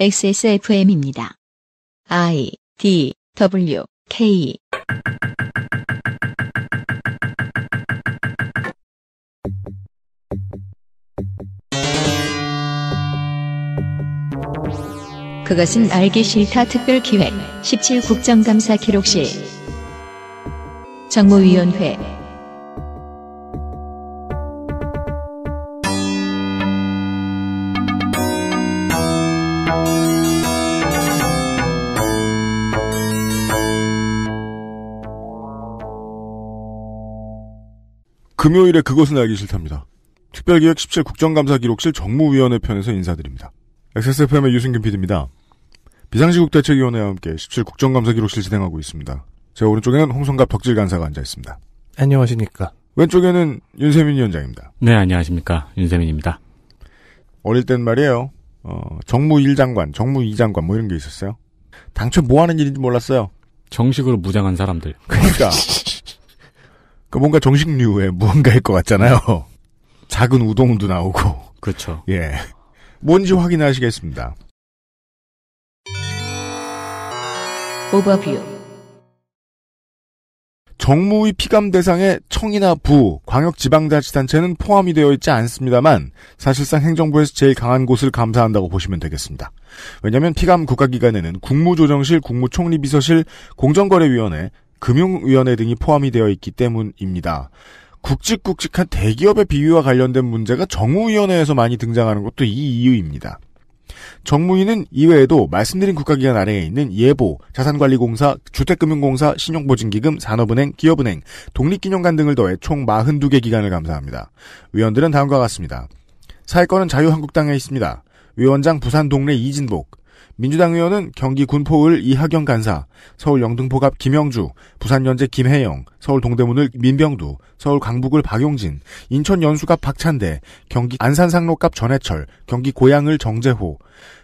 XSFM입니다. I D W K 그것은 알기 싫다 특별 기획 17 국정감사 기록실 정무위원회 금요일에 그것은 알기 싫답니다. 특별기획 17 국정감사 기록실 정무위원회 편에서 인사드립니다. XSFM의 유승균 PD입니다. 비상시국 대책위원회와 함께 17 국정감사 기록실 진행하고 있습니다. 제 오른쪽에는 홍성갑 덕질 간사가 앉아 있습니다. 안녕하십니까. 왼쪽에는 윤세민 위원장입니다. 네, 안녕하십니까. 윤세민입니다. 어릴 땐 말이에요. 어, 정무 1장관, 정무 2장관 뭐 이런 게 있었어요. 당초 뭐 하는 일인지 몰랐어요. 정식으로 무장한 사람들. 그러니까 그 뭔가 정식류의 무언가일 것 같잖아요. 네. 작은 우동도 나오고. 그렇죠. 예. 뭔지 확인하시겠습니다. 오버뷰. 정무의 피감 대상에 청이나 부, 광역지방자치단체는 포함이 되어 있지 않습니다만 사실상 행정부에서 제일 강한 곳을 감사한다고 보시면 되겠습니다. 왜냐하면 피감 국가기관에는 국무조정실, 국무총리비서실, 공정거래위원회, 금융위원회 등이 포함이 되어 있기 때문입니다. 굵직굵직한 대기업의 비위와 관련된 문제가 정무위원회에서 많이 등장하는 것도 이 이유입니다. 정무위는 이외에도 말씀드린 국가기관 아래에 있는 예보, 자산관리공사, 주택금융공사, 신용보증기금, 산업은행, 기업은행, 독립기념관 등을 더해 총 42개 기관을 감사합니다. 위원들은 다음과 같습니다. 사회권은 자유한국당에 있습니다. 위원장 부산 동네 이진복, 민주당 의원은 경기 군포을 이하경 간사, 서울 영등포갑 김영주, 부산 연제 김혜영, 서울 동대문을 민병두, 서울 강북을 박용진, 인천 연수갑 박찬대, 경기 안산 상록갑 전해철, 경기 고양을 정재호,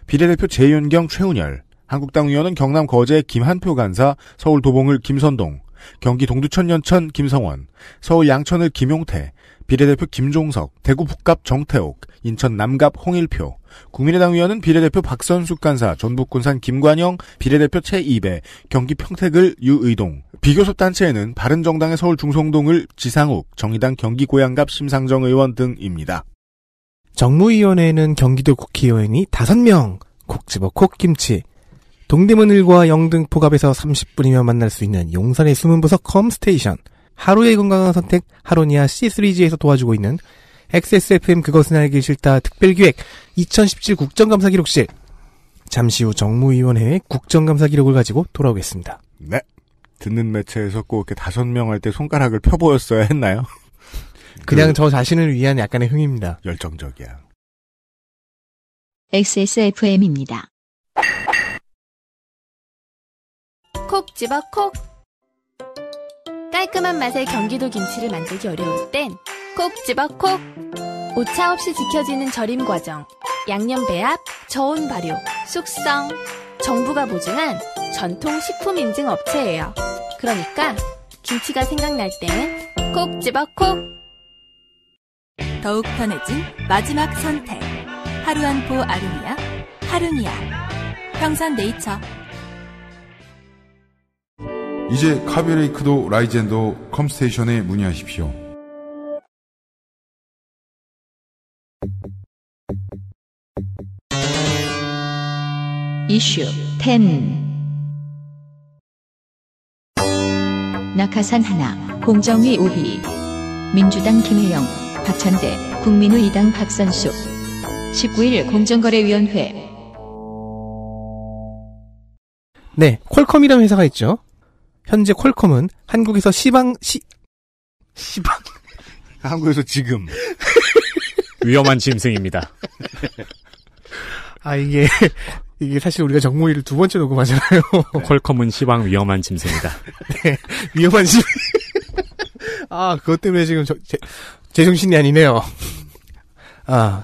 비례대표 재윤경 최운열, 한국당 의원은 경남 거제 김한표 간사, 서울 도봉을 김선동, 경기 동두천 연천 김성원, 서울 양천을 김용태, 비례대표 김종석, 대구 북갑 정태옥, 인천 남갑 홍일표, 국민의당 의원은 비례대표 박선숙 간사, 전북 군산 김관영, 비례대표 최이배, 경기 평택을 유의동, 비교섭 단체에는 바른정당의 서울 중성동을 지상욱, 정의당 경기 고양갑 심상정 의원 등입니다. 정무위원회는 에 경기도 국회의원이 5명, 콕 집어 콕 김치, 동대문 일과 영등포갑에서 30분이면 만날 수 있는 용산의 숨은 부석 컴스테이션, 하루의 건강한 선택 하루니아 C3G에서 도와주고 있는 XSFM 그것은 알기 싫다 특별기획 2017 국정감사 기록실 잠시 후 정무위원회의 국정감사 기록을 가지고 돌아오겠습니다. 네. 듣는 매체에서 꼭 이렇게 다섯 명 할 때 손가락을 펴보였어야 했나요? 그냥 그... 저 자신을 위한 약간의 흥입니다. 열정적이야. XSFM입니다. 콕 집어 콕 깔끔한 맛의 경기도 김치를 만들기 어려울 땐 콕 집어 콕! 오차 없이 지켜지는 절임 과정, 양념 배합, 저온 발효, 숙성. 정부가 보증한 전통 식품 인증 업체예요. 그러니까 김치가 생각날 땐콕 집어 콕! 더욱 편해진 마지막 선택. 하루 한포 아루니아, 하루니아. 평산 네이처. 이제 카베레이크도 라이젠도 컴스테이션에 문의하십시오. 이슈 10 낙하산 하나 공정위 우비 민주당 김혜영 박찬대 국민의당 박선숙 19일 공정거래위원회 네, 퀄컴이라는 회사가 있죠. 현재 퀄컴은 한국에서 시방 시 시방 한국에서 지금 위험한 짐승입니다. 아 이게 이게 사실 우리가 정모일을 두 번째 녹음하잖아요. 네. 퀄컴은 시방 위험한 짐승이다. 네, 위험한 짐. 아 그것 때문에 지금 저, 제, 제 정신이 아니네요. 아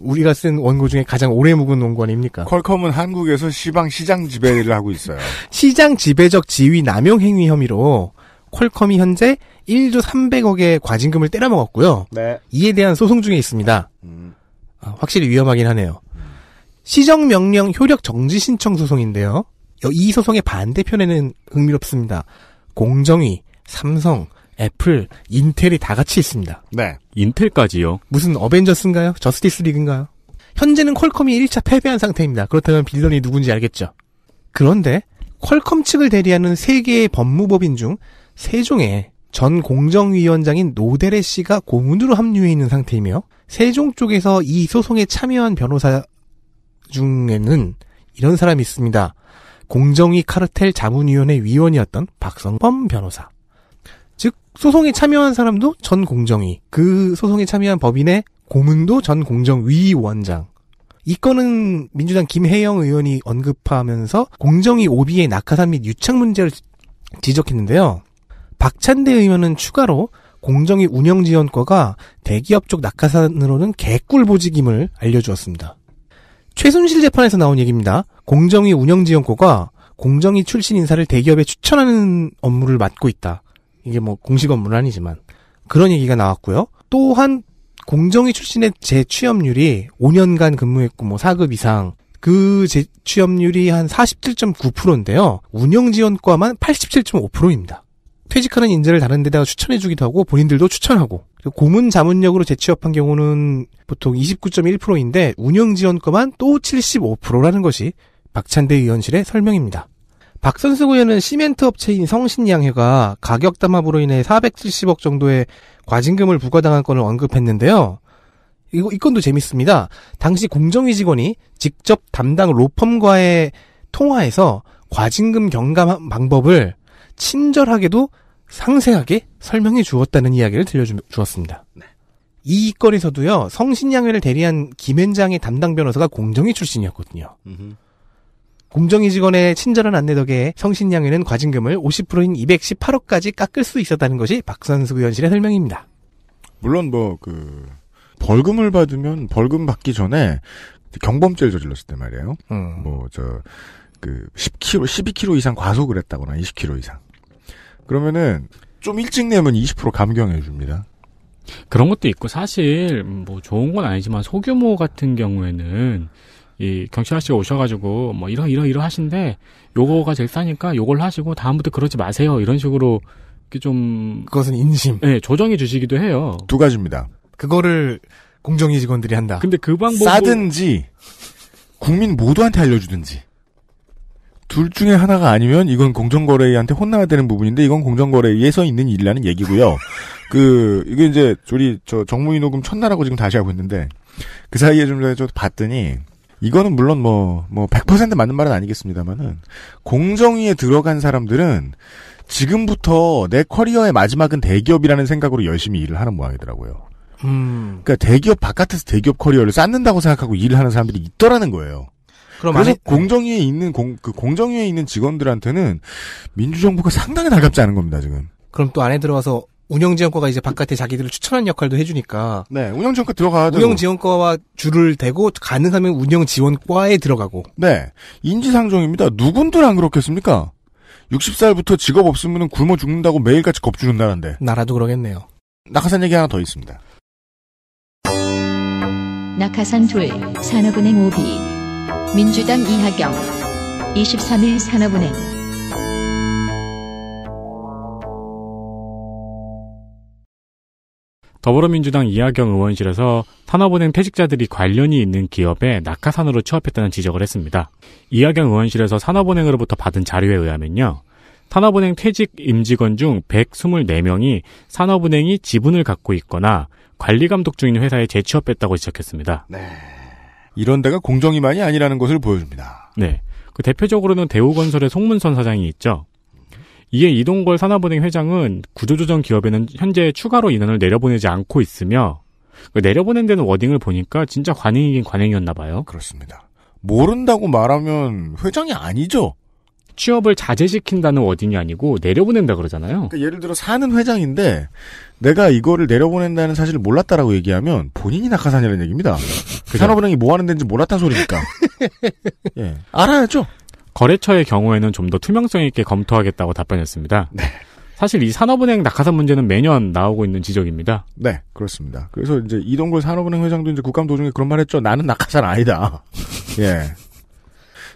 우리가 쓴 원고 중에 가장 오래 묵은 원관입니까 퀄컴은 한국에서 시방 시장 지배를 하고 있어요. 시장 지배적 지위 남용 행위 혐의로 퀄컴이 현재 1조 300억의 과징금을 때려먹었고요. 네. 이에 대한 소송 중에 있습니다. 음. 아, 확실히 위험하긴 하네요. 시정명령 효력 정지 신청 소송인데요. 이 소송의 반대편에는 흥미롭습니다. 공정위, 삼성, 애플, 인텔이 다 같이 있습니다. 네. 인텔까지요? 무슨 어벤져스인가요? 저스티스 리그인가요? 현재는 퀄컴이 1차 패배한 상태입니다. 그렇다면 빌런이 누군지 알겠죠. 그런데 퀄컴 측을 대리하는 세계의 법무법인 중세종의전 공정위원장인 노데레 씨가 고문으로 합류해 있는 상태이며 세종 쪽에서 이 소송에 참여한 변호사 중에는 이런 사람이 있습니다. 공정위 카르텔 자문위원회 위원이었던 박성범 변호사. 즉 소송에 참여한 사람도 전 공정위, 그 소송에 참여한 법인의 고문도 전 공정위원장. 이 건은 민주당 김혜영 의원이 언급하면서 공정위 오비의 낙하산 및 유착 문제를 지적했는데요. 박찬대 의원은 추가로 공정위 운영지원과가 대기업 쪽 낙하산으로는 개꿀 보직임을 알려주었습니다. 최순실 재판에서 나온 얘기입니다. 공정위 운영지원과가 공정위 출신 인사를 대기업에 추천하는 업무를 맡고 있다. 이게 뭐 공식 업무는 아니지만 그런 얘기가 나왔고요. 또한 공정위 출신의 재취업률이 5년간 근무했고 뭐 4급 이상 그 재취업률이 한 47.9%인데요. 운영지원과만 87.5%입니다. 퇴직하는 인재를 다른 데다가 추천해주기도 하고 본인들도 추천하고 고문 자문역으로 재취업한 경우는 보통 29.1%인데 운영지원과만 또 75%라는 것이 박찬대 의원실의 설명입니다. 박선수구에는 시멘트 업체인 성신양회가 가격 담합으로 인해 470억 정도의 과징금을 부과당한 건을 언급했는데요. 이거 이 건도 재밌습니다. 당시 공정위 직원이 직접 담당 로펌과의 통화에서 과징금 경감 방법을 친절하게도 상세하게 설명해 주었다는 이야기를 들려주었습니다. 네. 이 건에서도요 성신양회를 대리한 김현장의 담당 변호사가 공정위 출신이었거든요. 음흠. 공정위직원의 친절한 안내 덕에 성신양에는 과징금을 50%인 218억까지 깎을 수 있었다는 것이 박선수 의원실의 설명입니다. 물론 뭐 그 벌금을 받으면 벌금 받기 전에 경범죄를 저질렀을 때 말이에요. 음. 뭐저 그 10km, 12km 이상 과속을 했다거나 20km 이상. 그러면은 좀 일찍 내면 20% 감경해 줍니다. 그런 것도 있고 사실 뭐 좋은 건 아니지만 소규모 같은 경우에는 이 경찰 씨가 오셔가지고 뭐 이러 이러 이러 하신데 요거가 제일 싸니까 요걸 하시고 다음부터 그러지 마세요 이런 식으로 이렇게 좀 그것은 인심. 네 조정해 주시기도 해요. 두 가지입니다. 그거를 공정위 직원들이 한다. 근데 그 방법 싸든지 국민 모두한테 알려주든지 둘 중에 하나가 아니면 이건 공정거래위한테 혼나야 되는 부분인데 이건 공정거래위에서 있는 일이라는 얘기고요. 그 이게 이제 우리 저정무위 녹음 첫날하고 지금 다시 하고 있는데 그 사이에 좀 전에 저 봤더니 이거는 물론 뭐, 뭐, 100% 맞는 말은 아니겠습니다만은, 공정위에 들어간 사람들은 지금부터 내 커리어의 마지막은 대기업이라는 생각으로 열심히 일을 하는 모양이더라고요. 음. 그러니까 대기업 바깥에서 대기업 커리어를 쌓는다고 생각하고 일을 하는 사람들이 있더라는 거예요. 그럼 그래서 아니, 공정위에 있는 공, 그 공정위에 있는 직원들한테는 민주정부가 상당히 달갑지 않은 겁니다 지금. 그럼 또 안에 들어가서 운영지원과가 이제 바깥에 자기들을 추천하는 역할도 해주니까. 네, 운영지원과 들어가야 되 운영지원과와 줄을 대고 가능하면 운영지원과에 들어가고. 네, 인지상정입니다. 누군들 안 그렇겠습니까? 60살부터 직업 없으면 굶어 죽는다고 매일같이 겁주는 다는데 나라도 그러겠네요. 낙하산 얘기 하나 더 있습니다. 낙하산 둘 산업은행 오비 민주당 이하경 23일 산업은행 더불어민주당 이하경 의원실에서 산업은행 퇴직자들이 관련이 있는 기업에 낙하산으로 취업했다는 지적을 했습니다. 이하경 의원실에서 산업은행으로부터 받은 자료에 의하면요. 산업은행 퇴직 임직원 중 124명이 산업은행이 지분을 갖고 있거나 관리 감독 중인 회사에 재취업했다고 지적했습니다. 네. 이런 데가 공정이많이 아니라는 것을 보여줍니다. 네. 그 대표적으로는 대우건설의 송문선 사장이 있죠. 이에 이동걸 산업은행 회장은 구조조정 기업에는 현재 추가로 인원을 내려보내지 않고 있으며 그 내려보낸 데는 워딩을 보니까 진짜 관행이긴 관행이었나 봐요. 그렇습니다. 모른다고 말하면 회장이 아니죠. 취업을 자제시킨다는 워딩이 아니고 내려보낸다 그러잖아요. 그러니까 예를 들어 사는 회장인데 내가 이거를 내려보낸다는 사실을 몰랐다라고 얘기하면 본인이 낙하산이라는 얘기입니다. 산업은행이 뭐 하는 데인지 몰랐다는 소리니까. 예, 알아야죠. 거래처의 경우에는 좀 더 투명성 있게 검토하겠다고 답변했습니다. 네. 사실 이 산업은행 낙하산 문제는 매년 나오고 있는 지적입니다. 네, 그렇습니다. 그래서 이제 이동걸 산업은행 회장도 이제 국감 도중에 그런 말 했죠. 나는 낙하산 아니다. 예.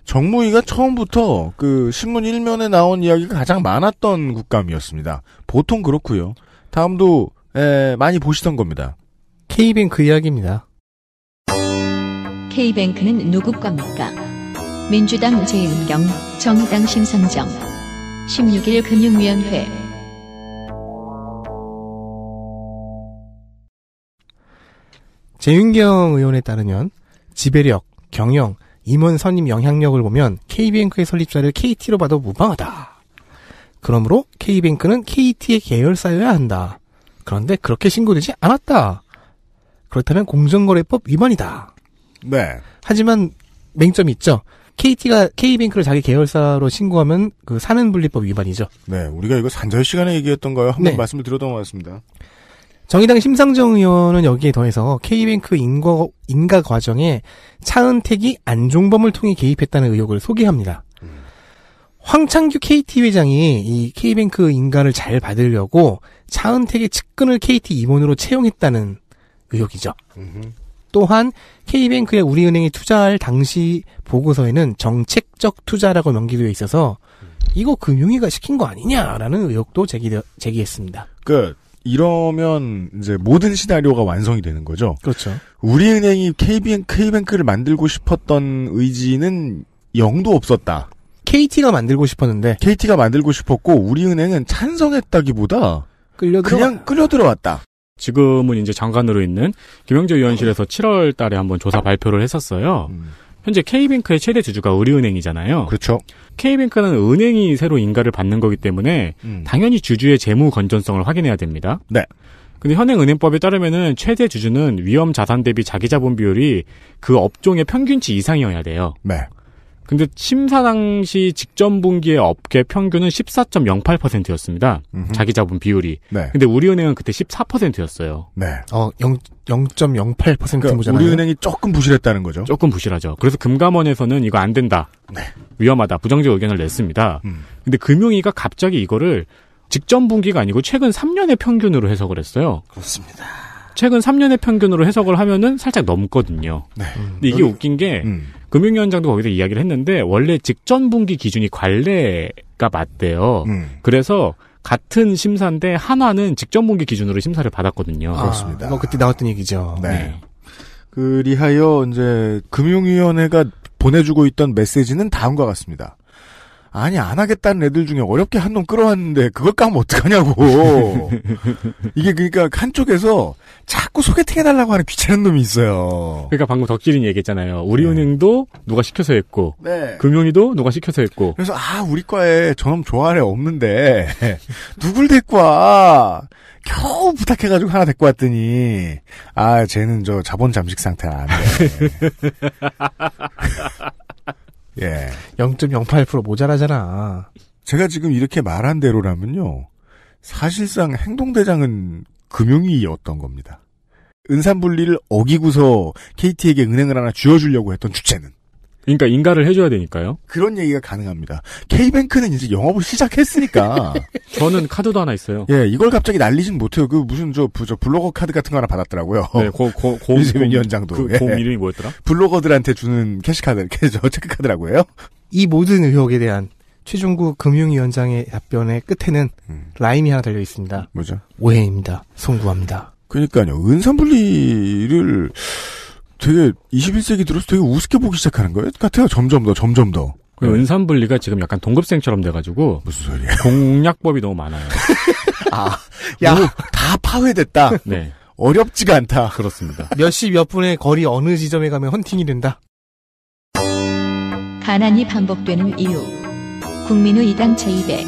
정무위가 처음부터 그 신문 1면에 나온 이야기가 가장 많았던 국감이었습니다. 보통 그렇고요. 다음도 에, 예, 많이 보시던 겁니다. K뱅크 이야기입니다. K뱅크는 누구 겁니까? 민주당 재윤경, 정의당 심상정 16일 금융위원회 재윤경 의원에 따르면 지배력, 경영, 임원 선임 영향력을 보면 K뱅크의 설립자를 KT로 봐도 무방하다. 그러므로 K뱅크는 KT의 계열사여야 한다. 그런데 그렇게 신고되지 않았다. 그렇다면 공정거래법 위반이다. 네. 하지만 맹점이 있죠. KT가 K뱅크를 자기 계열사로 신고하면 그 사는 분리법 위반이죠. 네, 우리가 이거 산절 시간에 얘기했던가요? 한번 네. 말씀을 드렸던 것 같습니다. 정의당 심상정 의원은 여기에 더해서 K뱅크 인거, 인가 과정에 차은택이 안종범을 통해 개입했다는 의혹을 소개합니다. 음. 황창규 KT 회장이 이 K뱅크 인가를 잘 받으려고 차은택의 측근을 KT 임원으로 채용했다는 의혹이죠. 음. 또한 K뱅크의 우리은행이 투자할 당시 보고서에는 정책적 투자라고 명기되어 있어서 이거 금융위가 시킨 거 아니냐라는 의혹도 제기 제기했습니다. 그 이러면 이제 모든 시나리오가 완성이 되는 거죠. 그렇죠. 우리은행이 KBN, K뱅크를 만들고 싶었던 의지는 영도 없었다. KT가 만들고 싶었는데 KT가 만들고 싶었고 우리은행은 찬성했다기보다 끌려 그냥 끌려 들어왔다. 지금은 이제 장관으로 있는 김영재 위원실에서 7월 달에 한번 조사 발표를 했었어요. 음. 현재 K뱅크의 최대 주주가 우리은행이잖아요. 그렇죠. K뱅크는 은행이 새로 인가를 받는 거기 때문에 음. 당연히 주주의 재무 건전성을 확인해야 됩니다. 네. 근데 현행 은행법에 따르면은 최대 주주는 위험 자산 대비 자기 자본 비율이 그 업종의 평균치 이상이어야 돼요. 네. 근데 심사 당시 직전 분기에 업계 평균은 14.08%였습니다. 음흠. 자기 자본 비율이. 네. 근데 우리은행은 그때 14%였어요. 네. 어, 0, 0.08%그 그러니까 우리은행이 조금 부실했다는 거죠. 조금 부실하죠. 그래서 금감원에서는 이거 안 된다. 네. 위험하다. 부정적 의견을 냈습니다. 음. 근데 금융위가 갑자기 이거를 직전 분기가 아니고 최근 3년의 평균으로 해석을 했어요. 그렇습니다. 최근 3년의 평균으로 해석을 하면은 살짝 넘거든요. 네. 근데 이게 여기, 웃긴 게 음. 금융위원장도 거기서 이야기를 했는데 원래 직전 분기 기준이 관례가 맞대요. 음. 그래서 같은 심사인데 하나는 직전 분기 기준으로 심사를 받았거든요. 아, 그렇습니다. 뭐 그때 나왔던 얘기죠. 네. 네. 그리하여 이제 금융위원회가 보내주고 있던 메시지는 다음과 같습니다. 아니 안 하겠다는 애들 중에 어렵게 한 놈 끌어왔는데 그걸 까면 어떡하냐고. 이게 그러니까 한쪽에서 자꾸 소개팅 해달라고 하는 귀찮은 놈이 있어요. 그러니까 방금 덕질인 얘기했잖아요. 우리은행도 네. 누가 시켜서 했고, 네. 금융위도 누가 시켜서 했고. 그래서 아 우리 과에 저놈 좋아할 애 없는데 누굴 데리고 와. 겨우 부탁해가지고 하나 데리고 왔더니 아 쟤는 저 자본 잠식 상태 안 돼. 예. 0.08% 모자라잖아. 제가 지금 이렇게 말한 대로라면요. 사실상 행동대장은 금융위였던 겁니다. 은산분리를 어기고서 KT에게 은행을 하나 쥐어주려고 했던 주체는. 그러니까 인가를 해줘야 되니까요. 그런 얘기가 가능합니다. K뱅크는 이제 영업을 시작했으니까. 저는 카드도 하나 있어요. 예, 이걸 갑자기 날리진 못해요. 그 무슨 저, 저 블로거 카드 같은 거 하나 받았더라고요. 네, 고, 고, 고, 유세민 위원장도. 그, 예. 고 이름이 뭐였더라? 블로거들한테 주는 캐시카드, 캐저 체크카드라고 해요. 이 모든 의혹에 대한 최종구 금융위원장의 답변의 끝에는 음. 라임이 하나 달려 있습니다. 뭐죠? 오해입니다. 송구합니다. 그러니까요. 은산분리를 되게 21세기 들어서 되게 우습게 보기 시작하는 거예요. 같아요. 점점 더, 점점 더. 그 은산분리가 지금 약간 동급생처럼 돼가지고 무슨 소리야? 공략법이 너무 많아요. 아, 야, 뭐, 다 파회됐다. 네. 어렵지가 않다. 그렇습니다. 몇 시 몇 분의 거리 어느 지점에 가면 헌팅이 된다. 가난이 반복되는 이유. 국민의 이당 제2대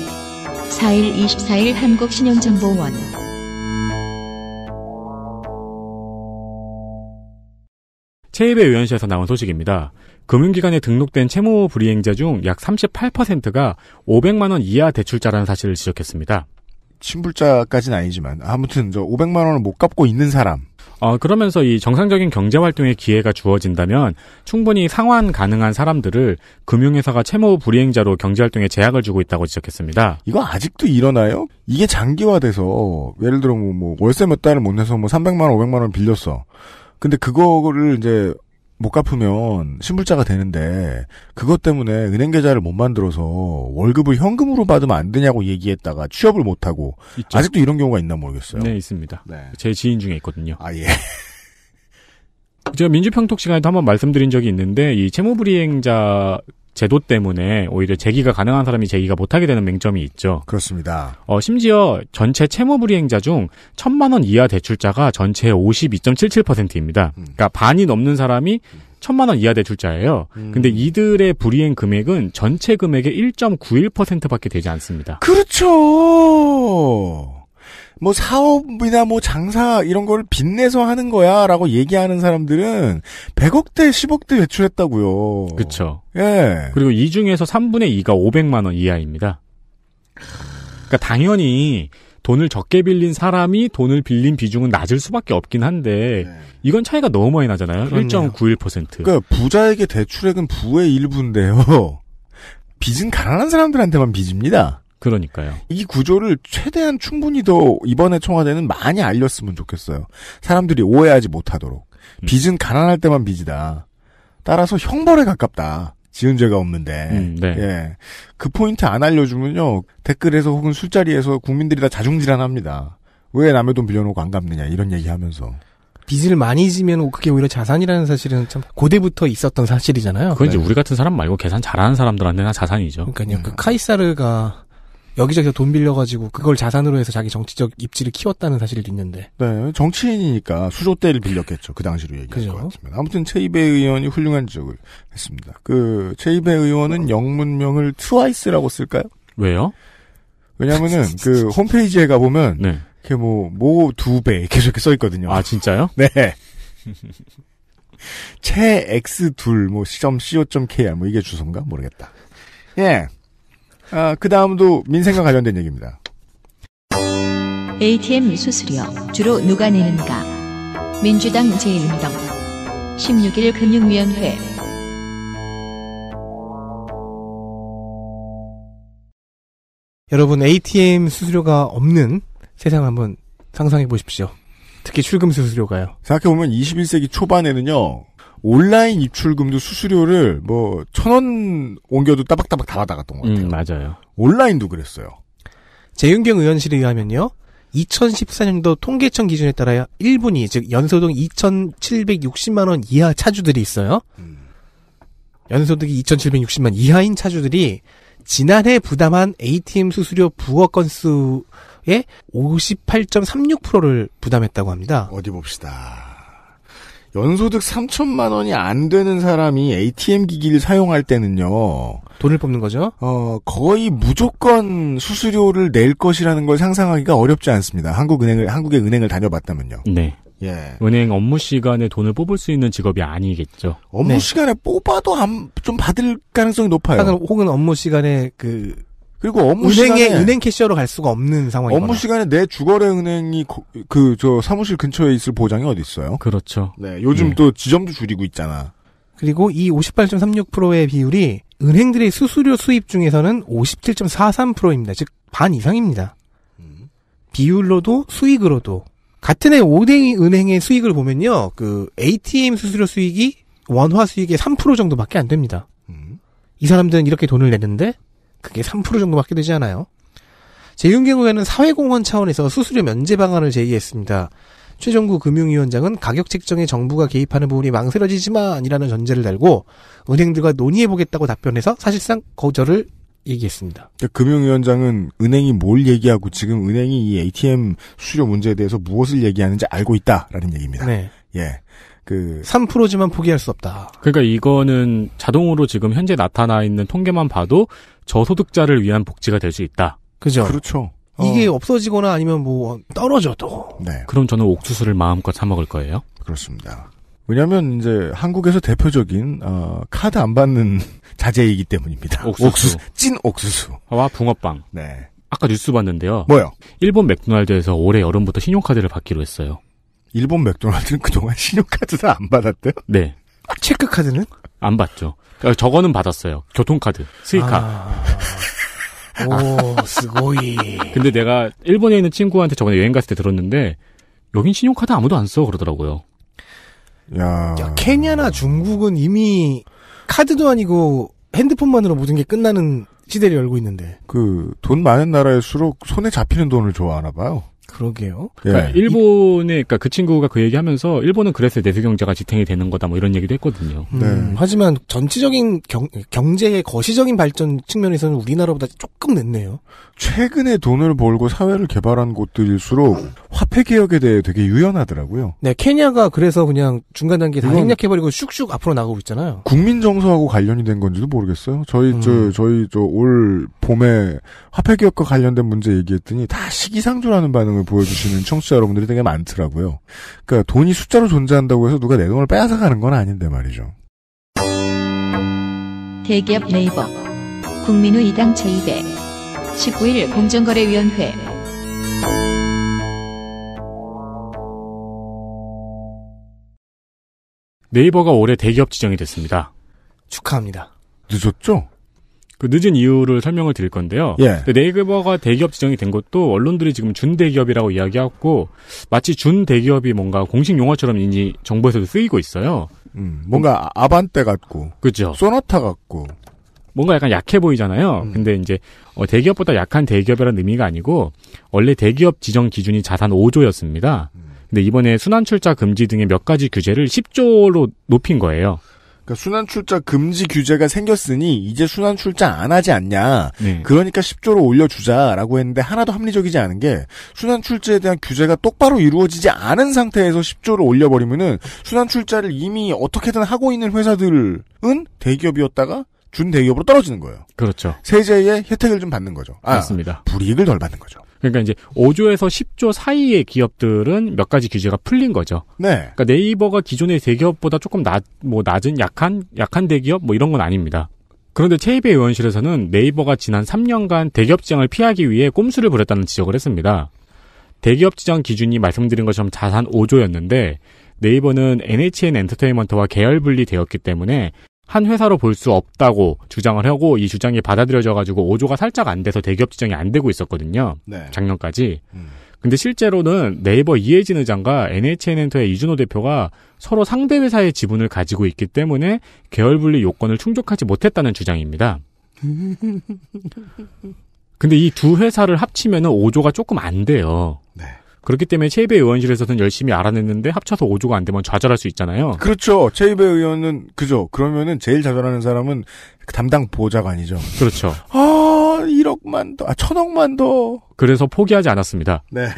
4일 24일 한국신용정보원 체입의 의원실에서 나온 소식입니다. 금융기관에 등록된 채무 불이행자 중 약 38%가 500만 원 이하 대출자라는 사실을 지적했습니다. 친불자까지는 아니지만 아무튼 저 500만 원을 못 갚고 있는 사람. 어, 그러면서 이 정상적인 경제 활동의 기회가 주어진다면 충분히 상환 가능한 사람들을 금융회사가 채무 불이행자로 경제 활동에 제약을 주고 있다고 지적했습니다. 이거 아직도 일어나요? 이게 장기화돼서 예를 들어 뭐, 뭐 월세 몇 달을 못 내서 뭐 300만 원, 500만 원 빌렸어. 근데 그거를 이제 못 갚으면 신불자가 되는데 그것 때문에 은행 계좌를 못 만들어서 월급을 현금으로 받으면 안 되냐고 얘기했다가 취업을 못 하고 있죠. 아직도 이런 경우가 있나 모르겠어요. 네, 있습니다. 네. 제 지인 중에 있거든요. 아 예. 제가 민주평톡 시간에도 한번 말씀드린 적이 있는데 이 채무불이행자 제도 때문에 오히려 제기가 가능한 사람이 제기가 못하게 되는 맹점이 있죠. 그렇습니다. 어, 심지어 전체 채무불이행자 중 천만 원 이하 대출자가 전체 52.77%입니다. 음. 그러니까 반이 넘는 사람이 천만 원 이하 대출자예요. 음. 근데 이들의 불이행 금액은 전체 금액의 1.91%밖에 되지 않습니다. 그렇죠. 뭐 사업이나 뭐 장사 이런 걸 빚내서 하는 거야라고 얘기하는 사람들은 100억대 10억대 외출했다고요. 그렇죠. 예. 그리고 이 중에서 3분의 2가 500만 원 이하입니다. 그러니까 당연히 돈을 적게 빌린 사람이 돈을 빌린 비중은 낮을 수밖에 없긴 한데 네. 이건 차이가 너무 많이 나잖아요. 그렇네요. 1.91%. 그러니까 부자에게 대출액은 부의 일부인데요. 빚은 가난한 사람들한테만 빚입니다. 그러니까요. 이 구조를 최대한 충분히 더 이번에 청와대는 많이 알렸으면 좋겠어요. 사람들이 오해하지 못하도록. 음. 빚은 가난할 때만 빚이다. 따라서 형벌에 가깝다. 지은 죄가 없는데. 음, 네. 예. 그 포인트 안 알려주면요. 댓글에서 혹은 술자리에서 국민들이 다 자중질환합니다. 왜 남의 돈 빌려놓고 안 갚느냐. 이런 얘기 하면서. 빚을 많이 지면 그게 오히려 자산이라는 사실은 참 고대부터 있었던 사실이잖아요. 그건 이제 네. 우리 같은 사람 말고 계산 잘하는 사람들한테나 자산이죠. 그러니까요. 음. 그 카이사르가 여기저기서 돈 빌려가지고 그걸 자산으로 해서 자기 정치적 입지를 키웠다는 사실이 있는데. 네, 정치인이니까 수조대를 빌렸겠죠. 그 당시로 얘기할 것 같습니다. 아무튼 최이배 의원이 훌륭한 지적을 했습니다. 그 최이배 의원은 영문명을 트와이스라고 쓸까요? 왜요? 왜냐면은 그 홈페이지에 가 보면 네. 이렇게 뭐모 두 배 계속 써 있거든요. 아 진짜요? 네. 채 x 둘뭐 시점 co.kr 뭐 이게 주소인가 모르겠다. 예. 아, 그 다음도 민생과 관련된 얘기입니다. ATM 수수료 주로 누가 내는가? 민주당 제1당 16일 금융위원회 여러분 ATM 수수료가 없는 세상 한번 상상해 보십시오. 특히 출금 수수료가요. 생각해보면 21세기 초반에는요. 온라인 입출금도 수수료를 뭐천 원 옮겨도 따박따박 다 받아갔던 것 음, 같아요. 음, 맞아요. 온라인도 그랬어요. 재윤경 의원실에 의하면요. 2014년도 통계청 기준에 따라 야1분이즉 연소득 2,760만 원 이하 차주들이 있어요. 음. 연소득이 2,760만 이하인 차주들이 지난해 부담한 ATM 수수료 부어 건수의 58.36%를 부담했다고 합니다. 어디 봅시다. 연소득 3천만 원이 안 되는 사람이 ATM 기기를 사용할 때는요. 돈을 뽑는 거죠? 어, 거의 무조건 수수료를 낼 것이라는 걸 상상하기가 어렵지 않습니다. 한국은행을, 한국의 은행을 다녀봤다면요. 네. 예. 은행 업무 시간에 돈을 뽑을 수 있는 직업이 아니겠죠. 업무 네. 시간에 뽑아도 안, 좀 받을 가능성이 높아요. 혹은 업무 시간에 그 그리고 업무 은행에 시간에 은행 캐셔로 갈 수가 없는 상황이에요 업무 시간에 내 주거래 은행이 그 저 사무실 근처에 있을 보장이 어디 있어요? 그렇죠. 네, 요즘 예. 또 지점도 줄이고 있잖아. 그리고 이 58.36%의 비율이 은행들의 수수료 수입 중에서는 57.43%입니다. 즉 반 이상입니다. 비율로도 수익으로도 같은 해 5대 은행의 수익을 보면요. 그 ATM 수수료 수익이 원화 수익의 3% 정도밖에 안 됩니다. 음. 이 사람들은 이렇게 돈을 내는데 그게 3% 정도밖에 되지 않아요. 재윤경우에는 사회공헌 차원에서 수수료 면제 방안을 제의했습니다 최종구 금융위원장은 가격 책정에 정부가 개입하는 부분이 망설여지지만이라는 전제를 달고 은행들과 논의해보겠다고 답변해서 사실상 거절을 얘기했습니다. 그러니까 금융위원장은 은행이 뭘 얘기하고 지금 은행이 이 ATM 수수료 문제에 대해서 무엇을 얘기하는지 알고 있다라는 얘기입니다. 네. 예. 그 3%지만 포기할 수 없다. 그러니까 이거는 자동으로 지금 현재 나타나 있는 통계만 봐도 저소득자를 위한 복지가 될 수 있다. 그죠. 그렇죠. 어. 이게 없어지거나 아니면 뭐 떨어져도. 네. 그럼 저는 옥수수를 마음껏 사 먹을 거예요. 그렇습니다. 왜냐하면 이제 한국에서 대표적인 어, 카드 안 받는 자재이기 때문입니다. 옥수수. 옥수수. 찐 옥수수와 붕어빵. 네. 아까 뉴스 봤는데요. 뭐요? 일본 맥도날드에서 올해 여름부터 신용카드를 받기로 했어요. 일본 맥도날드는 그동안 신용카드를 안 받았대요? 네. 아, 체크카드는? 안 받죠. 그러니까 저거는 받았어요. 교통카드, 스위카. 아... 오, 스고이. 근데 내가 일본에 있는 친구한테 저번에 여행 갔을 때 들었는데 여긴 신용카드 아무도 안 써 그러더라고요. 야... 야, 케냐나 중국은 이미 카드도 아니고 핸드폰만으로 모든 게 끝나는 시대를 열고 있는데. 그 돈 많은 나라일수록 손에 잡히는 돈을 좋아하나 봐요. 그러게요. 예. 그러니까 예. 일본에 그러니까 그 친구가 그 얘기하면서 일본은 그래서 내수 경제가 지탱이 되는 거다 뭐 이런 얘기도 했거든요. 네. 음, 하지만 전체적인 경, 경제의 거시적인 발전 측면에서는 우리나라보다 조금 늦네요. 최근에 돈을 벌고 사회를 개발한 곳들일수록 화폐 개혁에 대해 되게 유연하더라고요. 네, 케냐가 그래서 그냥 중간 단계 다 생략해버리고 슉슉 앞으로 나가고 있잖아요. 국민 정서하고 관련이 된 건지도 모르겠어요. 저희 음. 저 저희 저 올 봄에 화폐 개혁과 관련된 문제 얘기했더니 다 시기상조라는 반응. 반응을 보여주시는 청취자 여러분들이 되게 많더라고요. 그러니까 돈이 숫자로 존재한다고 해서 누가 내 돈을 빼앗아가는 건 아닌데 말이죠. 대기업 네이버 국민의당제2대 19일 공정거래위원회 네이버가 올해 대기업 지정이 됐습니다. 축하합니다. 늦었죠? 그 늦은 이유를 설명을 드릴 건데요. 예. 네이버가 대기업 지정이 된 것도 언론들이 지금 준대기업이라고 이야기하고 마치 준대기업이 뭔가 공식 용어처럼 이미 정부에서도 쓰이고 있어요. 음, 뭔가 아반떼 같고, 그죠. 소나타 같고, 뭔가 약간 약해 보이잖아요. 음. 근데 이제 어, 대기업보다 약한 대기업이라는 의미가 아니고 원래 대기업 지정 기준이 자산 5조였습니다. 음. 근데 이번에 순환 출자 금지 등의 몇 가지 규제를 10조로 높인 거예요. 그러니까 순환 출자 금지 규제가 생겼으니 이제 순환 출자 안 하지 않냐. 네. 그러니까 10조로 올려주자라고 했는데 하나도 합리적이지 않은 게 순환 출자에 대한 규제가 똑바로 이루어지지 않은 상태에서 10조를 올려버리면은 순환 출자를 이미 어떻게든 하고 있는 회사들은 대기업이었다가 준 대기업으로 떨어지는 거예요. 그렇죠. 세제의 혜택을 좀 받는 거죠. 아, 맞습니다. 불이익을 덜 받는 거죠. 그러니까 이제 5조에서 10조 사이의 기업들은 몇 가지 규제가 풀린 거죠. 네. 그러니까 네이버가 기존의 대기업보다 조금 낮, 뭐 낮은 약한, 약한 대기업 뭐 이런 건 아닙니다. 그런데 체이베 의원실에서는 네이버가 지난 3년간 대기업 지장을 피하기 위해 꼼수를 부렸다는 지적을 했습니다. 대기업 지장 기준이 말씀드린 것처럼 자산 5조였는데 네이버는 NHN 엔터테인먼트와 계열 분리되었기 때문에 한 회사로 볼 수 없다고 주장을 하고 이 주장이 받아들여져 가지고 5조가 살짝 안 돼서 대기업 지정이 안 되고 있었거든요. 네. 작년까지. 음. 근데 실제로는 네이버 이해진 의장과 NHN엔터의 이준호 대표가 서로 상대 회사의 지분을 가지고 있기 때문에 계열 분리 요건을 충족하지 못했다는 주장입니다. 근데 이 두 회사를 합치면은 5조가 조금 안 돼요. 네. 그렇기 때문에 체이베 의원실에서는 열심히 알아냈는데 합쳐서 5조가 안 되면 좌절할 수 있잖아요. 그렇죠. 체이베 의원은 그죠. 그러면은 제일 좌절하는 사람은 그 담당 보좌관이죠. 그렇죠. 아, 1억만 더, 아, 천억만 더. 그래서 포기하지 않았습니다. 네.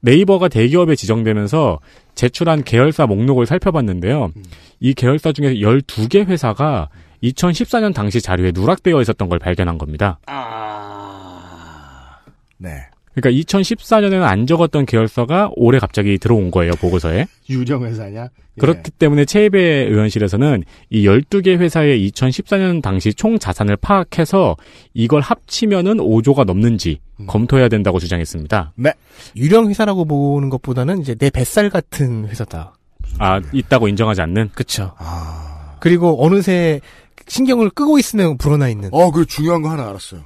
네이버가 대기업에 지정되면서 제출한 계열사 목록을 살펴봤는데요. 음. 이 계열사 중에 서 12개 회사가 2014년 당시 자료에 누락되어 있었던 걸 발견한 겁니다. 아. 네. 그러니까 2014년에는 안 적었던 계열사가 올해 갑자기 들어온 거예요, 보고서에. 유령 회사냐? 예. 그렇기 때문에 체이베 의원실에서는 이 12개 회사의 2014년 당시 총 자산을 파악해서 이걸 합치면은 5조가 넘는지 음. 검토해야 된다고 주장했습니다. 네. 유령 회사라고 보는 것보다는 이제 내 뱃살 같은 회사다. 아, 있다고 인정하지 않는? 그쵸. 아... 그리고 어느새 신경을 끄고 있으면 불어나 있는. 어, 그 중요한 거 하나 알았어요.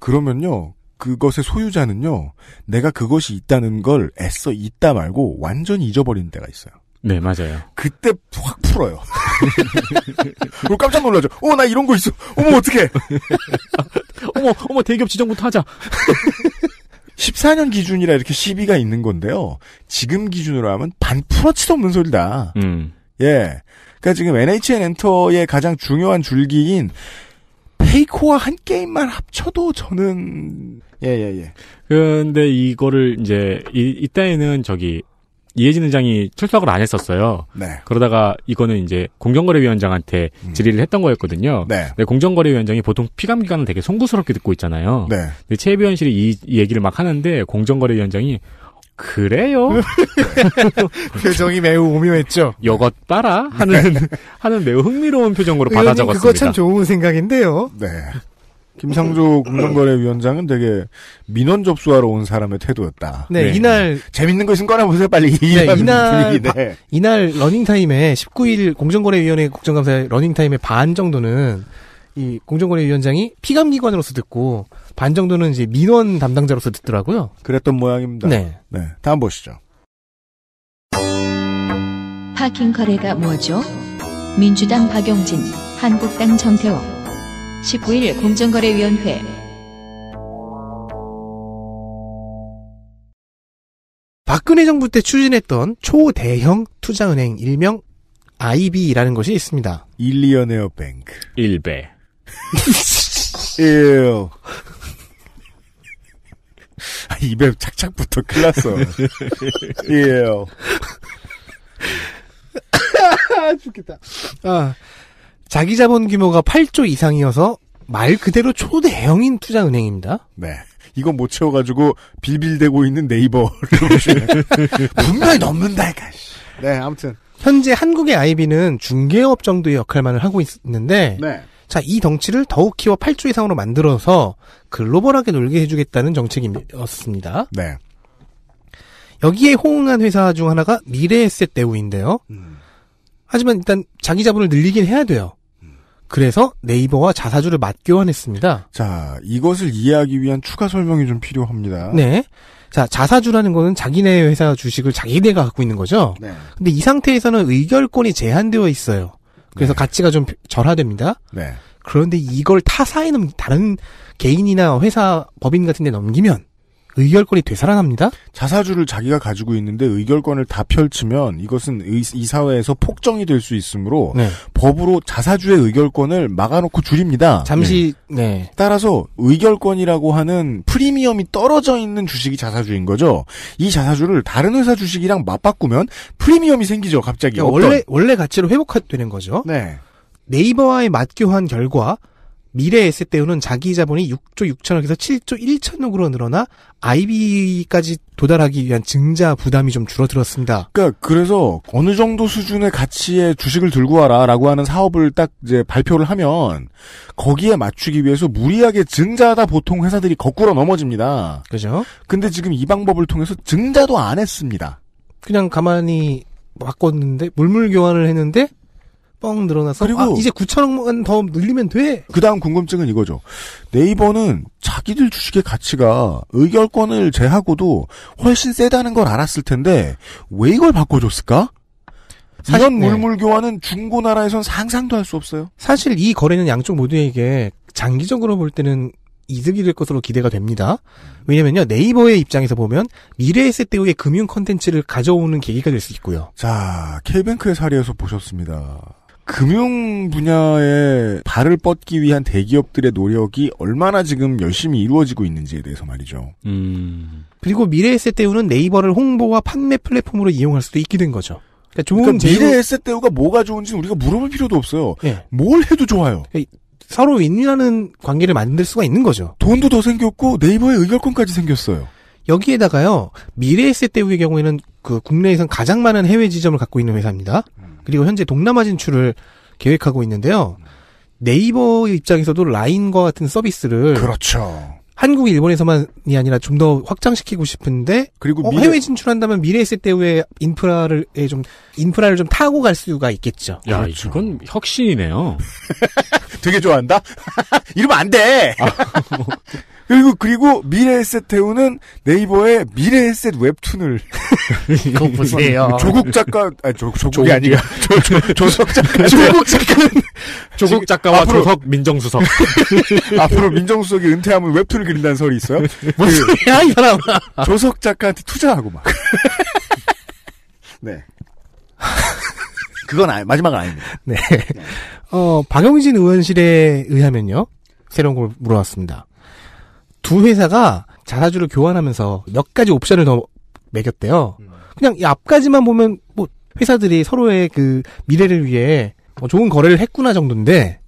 그러면요, 그것의 소유자는요, 내가 그것이 있다는 걸 애써 있다 말고 완전히 잊어버리는 때가 있어요. 네, 맞아요. 그때 확 풀어요. 그리고 깜짝 놀라죠. 어, 나 이런 거 있어. 어머, 어떡해. 어머, 어머, 대기업 지정부터 하자. 14년 기준이라 이렇게 시비가 있는 건데요. 지금 기준으로 하면 반풀어치도 없는 소리다. 음. 예. 그러니까 지금 NHN 엔터의 가장 중요한 줄기인 페이코와 한 게임만 합쳐도 저는 예예예. 예, 예. 근데 예. 이거를 이제 이, 이때에는 저기 이해진 회장이 출석을 안 했었어요. 네. 그러다가 이거는 이제 공정거래위원장한테 음. 질의를 했던 거였거든요. 네. 근데 공정거래위원장이 보통 피감 기관을 되게 송구스럽게 듣고 있잖아요. 네. 근데 최비원실이 이, 이 얘기를 막 하는데 공정거래위원장이 그래요? 표정이 매우 오묘했죠. 여것 따라 하는 네. 하는 매우 흥미로운 표정으로 받아 적었습니다. 그거 참 좋은 생각인데요. 네. 김상조 공정거래위원장은 네. 되게 민원 접수하러 온 사람의 태도였다. 네, 네. 이날 재밌는 거 있으면 꺼내보세요 빨리. 네, 이날 바, 이날 러닝타임에 19일 공정거래위원회 국정감사 러닝타임의 반 정도는 이 공정거래위원장이 피감기관으로서 듣고 반 정도는 이제 민원 담당자로서 듣더라고요. 그랬던 모양입니다. 네. 네. 다음 보시죠. 파킹 거래가 뭐죠? 민주당 박용진, 한국당 정태호. 19일 공정거래위원회. 박근혜 정부 때 추진했던 초대형 투자은행 일명 IB라는 것이 있습니다. 일리언웨어 뱅크. 일배. 일. 아, 입에 착착 붙어 큰 났어. 예요. 죽겠다. 아, 자기 자본 규모가 8조 이상이어서 말 그대로 초대형인 투자은행입니다. 네. 이거 못 채워가지고 빌빌대고 있는 네이버를 보시면 분명히 넘는다. 네, 아무튼 현재 한국의 아이는 중개업 정도의 역할만을 하고 있는데 네. 자, 이 덩치를 더욱 키워 8주 이상으로 만들어서 글로벌하게 놀게 해주겠다는 정책이었습니다. 네. 여기에 호응한 회사 중 하나가 미래에셋 대우인데요. 음. 하지만 일단 자기 자본을 늘리긴 해야 돼요. 음. 그래서 네이버와 자사주를 맞교환했습니다. 자, 이것을 이해하기 위한 추가 설명이 좀 필요합니다. 네. 자, 자사주라는 거는 자기네 회사 주식을 자기네가 갖고 있는 거죠? 네. 근데 이 상태에서는 의결권이 제한되어 있어요. 그래서 네. 가치가 좀 절하됩니다. 네. 그런데 이걸 타사에 는 다른 개인이나 회사 법인 같은 데 넘기면 의결권이 되살아납니다. 자사주를 자기가 가지고 있는데 의결권을 다 펼치면 이것은 의, 이사회에서 폭정이 될 수 있으므로 네. 법으로 자사주의 의결권을 막아놓고 줄입니다. 잠시 네. 따라서 의결권이라고 하는 프리미엄이 떨어져 있는 주식이 자사주인 거죠. 이 자사주를 다른 회사 주식이랑 맞바꾸면 프리미엄이 생기죠. 갑자기 그러니까 원래 원래 가치로회복하 되는 거죠. 네. 네이버와의 맞교환 결과 미래 에셋대우는 자기 자본이 6조 6천억에서 7조 1천억으로 늘어나 IB까지 도달하기 위한 증자 부담이 좀 줄어들었습니다. 그러니까 그래서 어느 정도 수준의 가치의 주식을 들고 와라라고 하는 사업을 딱 이제 발표를 하면 거기에 맞추기 위해서 무리하게 증자하다 보통 회사들이 거꾸로 넘어집니다. 그죠? 근데 지금 이 방법을 통해서 증자도 안 했습니다. 그냥 가만히 바꿨는데 물물 교환을 했는데 뻥 늘어나서 그리고 아, 이제 9천억만 더 늘리면 돼. 그다음 궁금증은 이거죠. 네이버는 자기들 주식의 가치가 의결권을 제하고도 훨씬 세다는 걸 알았을 텐데 왜 이걸 바꿔줬을까? 사실, 이런 네. 물물교환은 중고 나라에선 상상도 할 수 없어요. 사실 이 거래는 양쪽 모두에게 장기적으로 볼 때는 이득이 될 것으로 기대가 됩니다. 왜냐면요, 네이버의 입장에서 보면 미래의 세대의 금융 컨텐츠를 가져오는 계기가 될 수 있고요. 자, K뱅크의 사례에서 보셨습니다. 금융 분야에 발을 뻗기 위한 대기업들의 노력이 얼마나 지금 열심히 이루어지고 있는지에 대해서 말이죠. 음. 그리고 미래 에셋 대우는 네이버를 홍보와 판매 플랫폼으로 이용할 수도 있게 된 거죠. 그러니까 좋은 그러니까 제휴... 미래 에셋 대우가 뭐가 좋은지 우리가 물어볼 필요도 없어요. 네. 뭘 해도 좋아요. 그러니까 서로 윈윈하는 관계를 만들 수가 있는 거죠. 돈도 더 생겼고 네이버의 의결권까지 생겼어요. 여기에다가요 미래 에셋 대우의 경우에는 그 국내에선 가장 많은 해외 지점을 갖고 있는 회사입니다. 음. 그리고 현재 동남아 진출을 계획하고 있는데요. 네이버 입장에서도 라인과 같은 서비스를 그렇죠. 한국, 일본에서만이 아니라 좀 더 확장시키고 싶은데 그리고 어, 미래... 해외 진출한다면 미래 있을 때의 인프라를 좀 인프라를 좀 타고 갈 수가 있겠죠. 야, 그렇죠. 이건 혁신이네요. 되게 좋아한다. 이러면 안 돼. 아, 뭐. 그리고, 그리고 미래 에셋 태우는 네이버의 미래 에셋 웹툰을. 이거 보세요. 조국 작가, 아, 조, 조국이 아니라, 조, 조, 조석 작가. 조국 작가 조국 작가와 앞으로, 조석 민정수석. 앞으로 민정수석이 은퇴하면 웹툰을 그린다는 설이 있어요? 뭔 그 소리야, 이사람 조석 작가한테 투자하고 막. 네. 그건 아니, 마지막은 아닙니다. 네. 어, 박영진 의원실에 의하면요. 새로운 걸 물어봤습니다. 두 회사가 자사주를 교환하면서 몇 가지 옵션을 더 매겼대요. 음. 그냥 이 앞까지만 보면 뭐 회사들이 서로의 그 미래를 위해 뭐 좋은 거래를 했구나 정도인데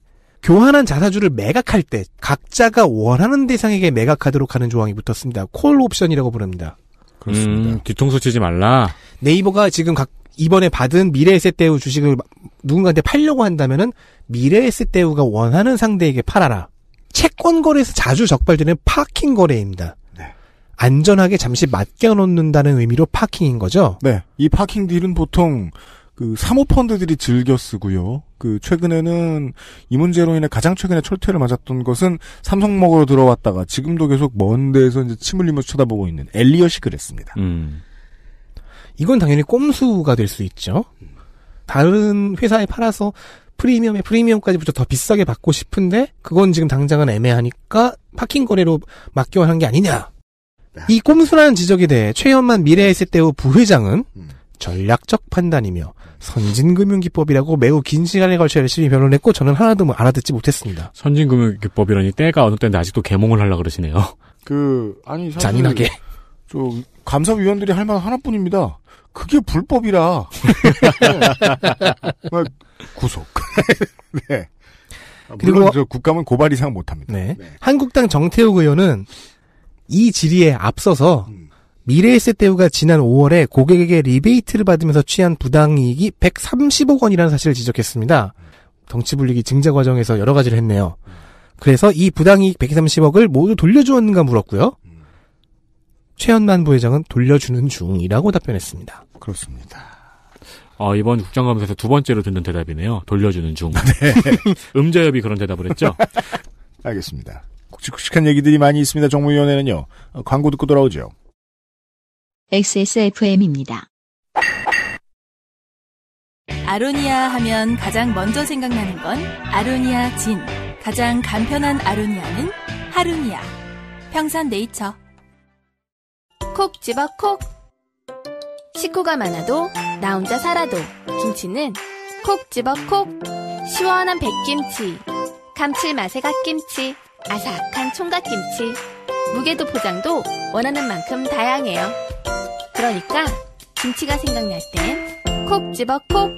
교환한 자사주를 매각할 때 각자가 원하는 대상에게 매각하도록 하는 조항이 붙었습니다. 콜 옵션이라고 부릅니다. 그렇습니다. 음, 뒤통수 치지 말라. 네이버가 지금 각 이번에 받은 미래에셋대우 주식을 누군가한테 팔려고 한다면은 미래에셋대우가 원하는 상대에게 팔아라. 채권 거래에서 자주 적발되는 파킹 거래입니다. 네. 안전하게 잠시 맡겨놓는다는 의미로 파킹인 거죠. 네. 이 파킹 딜은 보통 그 사모펀드들이 즐겨 쓰고요. 그 최근에는 이 문제로 인해 가장 최근에 철퇴를 맞았던 것은 삼성먹으로 들어왔다가 지금도 계속 먼 데에서 이제 침 흘리면서 쳐다보고 있는 엘리엇이 그랬습니다. 음. 이건 당연히 꼼수가 될 수 있죠. 다른 회사에 팔아서 프리미엄에 프리미엄까지 붙여 더 비싸게 받고 싶은데 그건 지금 당장은 애매하니까 파킹 거래로 맡겨한게 아니냐. 아. 이 꼼수라는 지적에 대해 최현만 미래에셋대우 네. 부회장은 음. 전략적 판단이며 선진금융기법이라고 매우 긴 시간에 걸쳐 열심히 변론했고 저는 하나도 뭐 알아듣지 못했습니다. 선진금융기법이라니 때가 어느 때인데 아직도 개몽을 하려 그러시네요. 그 아니 잔인하게 저 감사위원들이 할 말 하나뿐입니다. 그게 불법이라. 네. 구속. 네. 아, 그리고 저 국감은 고발 이상 못합니다. 네. 네. 한국당 정태욱 의원은 이 질의에 앞서서 음. 미래에셋대우가 지난 5월에 고객에게 리베이트를 받으면서 취한 부당이익이 130억 원이라는 사실을 지적했습니다. 덩치불리기 증자 과정에서 여러 가지를 했네요. 그래서 이 부당이익 130억을 모두 돌려주었는가 물었고요. 음. 최현만 부회장은 돌려주는 중이라고 답변했습니다. 그렇습니다. 어, 이번 국정감사에서 두 번째로 듣는 대답이네요. 돌려주는 중. 네. 음자협이 그런 대답을 했죠. 알겠습니다. 굵직굵직한 얘기들이 많이 있습니다. 정무위원회는요. 어, 광고 듣고 돌아오죠. XSFM입니다. 아로니아 하면 가장 먼저 생각나는 건 아로니아 진. 가장 간편한 아로니아는 하루니아. 평산 네이처. 콕 집어 콕. 식구가 많아도 나 혼자 살아도 김치는 콕 집어 콕 시원한 백김치 감칠맛의 갓김치 아삭한 총각김치 무게도 포장도 원하는 만큼 다양해요 그러니까 김치가 생각날 땐콕 집어 콕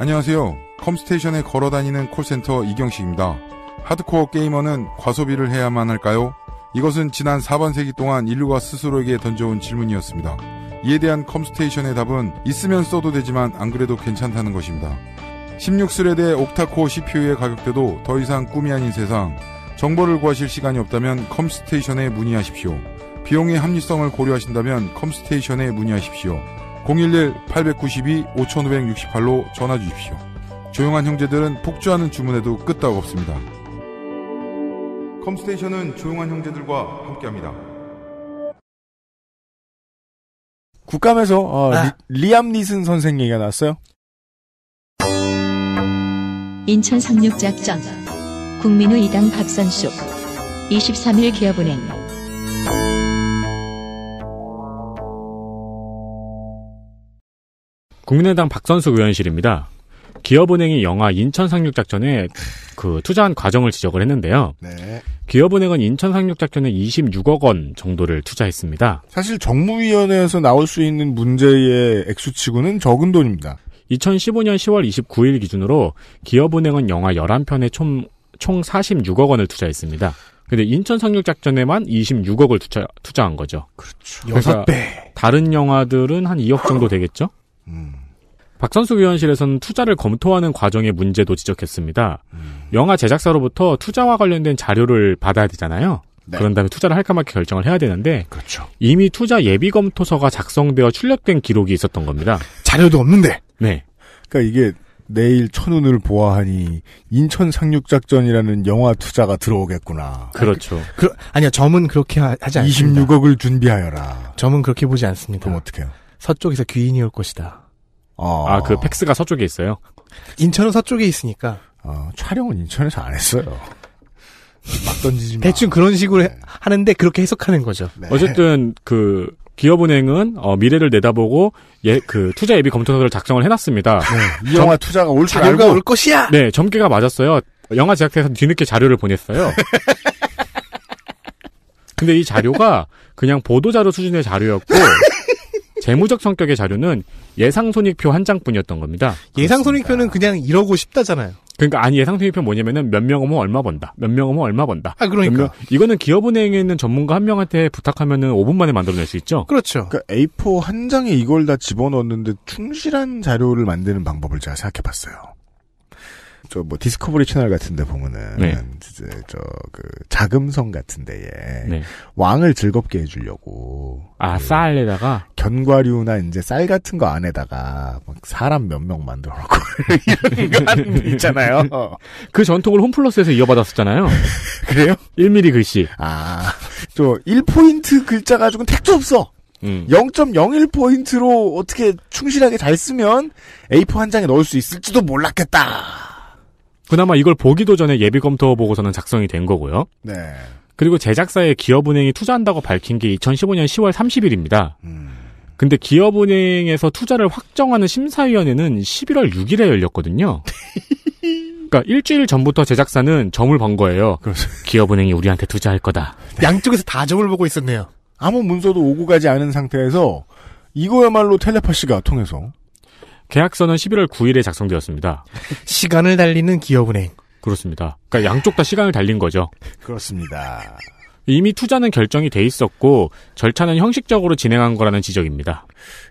안녕하세요 컴스테이션에 걸어다니는 콜센터 이경식입니다 하드코어 게이머는 과소비를 해야만 할까요? 이것은 지난 4번 세기 동안 인류가 스스로에게 던져온 질문이었습니다. 이에 대한 컴스테이션의 답은 있으면 써도 되지만 안 그래도 괜찮다는 것입니다. 16스레드의 옥타코 CPU의 가격대도 더 이상 꿈이 아닌 세상 정보를 구하실 시간이 없다면 컴스테이션에 문의하십시오. 비용의 합리성을 고려하신다면 컴스테이션에 문의하십시오. 011-892-5568로 전화 주십시오. 조용한 형제들은 폭주하는 주문에도 끄떡 없습니다. 컴스테이션은 조용한 형제들과 함께합니다. 국감에서 어, 아. 리, 암 니슨 선생 얘기가 나왔어요. 인천 상륙작전 국민의 당 박선수 23일 기업은행 국민의당 박선수 의원실입니다. 기업은행이 영화 인천 상륙작전에 그 투자한 과정을 지적을 했는데요. 네. 기업은행은 인천 상륙 작전에 26억 원 정도를 투자했습니다. 사실 정무위원회에서 나올 수 있는 문제의 액수치고는 적은 돈입니다. 2015년 10월 29일 기준으로 기업은행은 영화 11편에 총, 총 46억 원을 투자했습니다. 근데 인천 상륙 작전에만 26억을 투자, 투자한 거죠. 그렇죠. 6배. 그러니까 다른 영화들은 한 2억 정도 되겠죠? 음. 박선수 위원실에서는 투자를 검토하는 과정의 문제도 지적했습니다. 음. 영화 제작사로부터 투자와 관련된 자료를 받아야 되잖아요. 네. 그런 다음에 투자를 할까 말까 결정을 해야 되는데 그렇죠. 이미 투자 예비 검토서가 작성되어 출력된 기록이 있었던 겁니다. 자료도 없는데. 네. 그러니까 이게 내일 천운을 보아하니 인천 상륙 작전이라는 영화 투자가 들어오겠구나. 그렇죠. 아니, 그, 그 아니야 점은 그렇게 하, 지 않습니다. 26억을 준비하여라. 점은 그렇게 보지 않습니다. 그럼 어떻게요? 서쪽에서 귀인이 올 것이다. 어. 아, 그 팩스가 서쪽에 있어요? 인천은 서쪽에 있으니까. 어, 촬영은 인천에서 안 했어요. 막 던지지 마. 대충 그런 식으로 네. 하는데 그렇게 해석하는 거죠. 네. 어쨌든 그 기업은행은 어, 미래를 내다보고 예, 그 투자 예비 검토서를 작성을 해놨습니다. 네. 이 영화 투자가 올줄 알고 올 것이야. 네, 점괘가 맞았어요. 영화 제작사에서 뒤늦게 자료를 보냈어요. 근데 이 자료가 그냥 보도 자료 수준의 자료였고 재무적 성격의 자료는 예상 손익표 한 장뿐이었던 겁니다. 예상 손익표는 그냥 이러고 싶다잖아요. 그러니까 아니 예상 손익표 뭐냐면은 몇명 오면 얼마 번다. 몇 명 오면 얼마 번다. 아 그러니까 명, 이거는 기업은행에 있는 전문가 한 명한테 부탁하면은 5분 만에 만들어낼 수 있죠. 그렇죠. 그러니까 A4 한 장에 이걸 다 집어넣었는데 충실한 자료를 만드는 방법을 제가 생각해봤어요. 저뭐 디스커버리 채널 같은데 보면은 네. 이제 저그 자금성 같은데에 네. 왕을 즐겁게 해주려고 아그 쌀에다가 견과류나 이제 쌀 같은 거 안에다가 막 사람 몇 명 만들어놓고 이런 거 있잖아요. 그 전통을 홈플러스에서 이어받았었잖아요. 그래요? 1mm 글씨. 아, 저 1포인트 글자 가지고는 택도 없어. 음. 0.01포인트로 어떻게 충실하게 잘 쓰면 A4 한 장에 넣을 수 있을지도 몰랐겠다. 그나마 이걸 보기도 전에 예비 검토 보고서는 작성이 된 거고요. 네. 그리고 제작사에 기업은행이 투자한다고 밝힌 게 2015년 10월 30일입니다. 음. 근데 기업은행에서 투자를 확정하는 심사위원회는 11월 6일에 열렸거든요. 그러니까 일주일 전부터 제작사는 점을 번 거예요. 그렇죠. 기업은행이 우리한테 투자할 거다. 네. 양쪽에서 다 점을 보고 있었네요. 아무 문서도 오고 가지 않은 상태에서 이거야말로 텔레파시가 통해서 계약서는 11월 9일에 작성되었습니다. 시간을 달리는 기업은행. 그렇습니다. 그러니까 양쪽 다 시간을 달린 거죠. 그렇습니다. 이미 투자는 결정이 돼 있었고 절차는 형식적으로 진행한 거라는 지적입니다.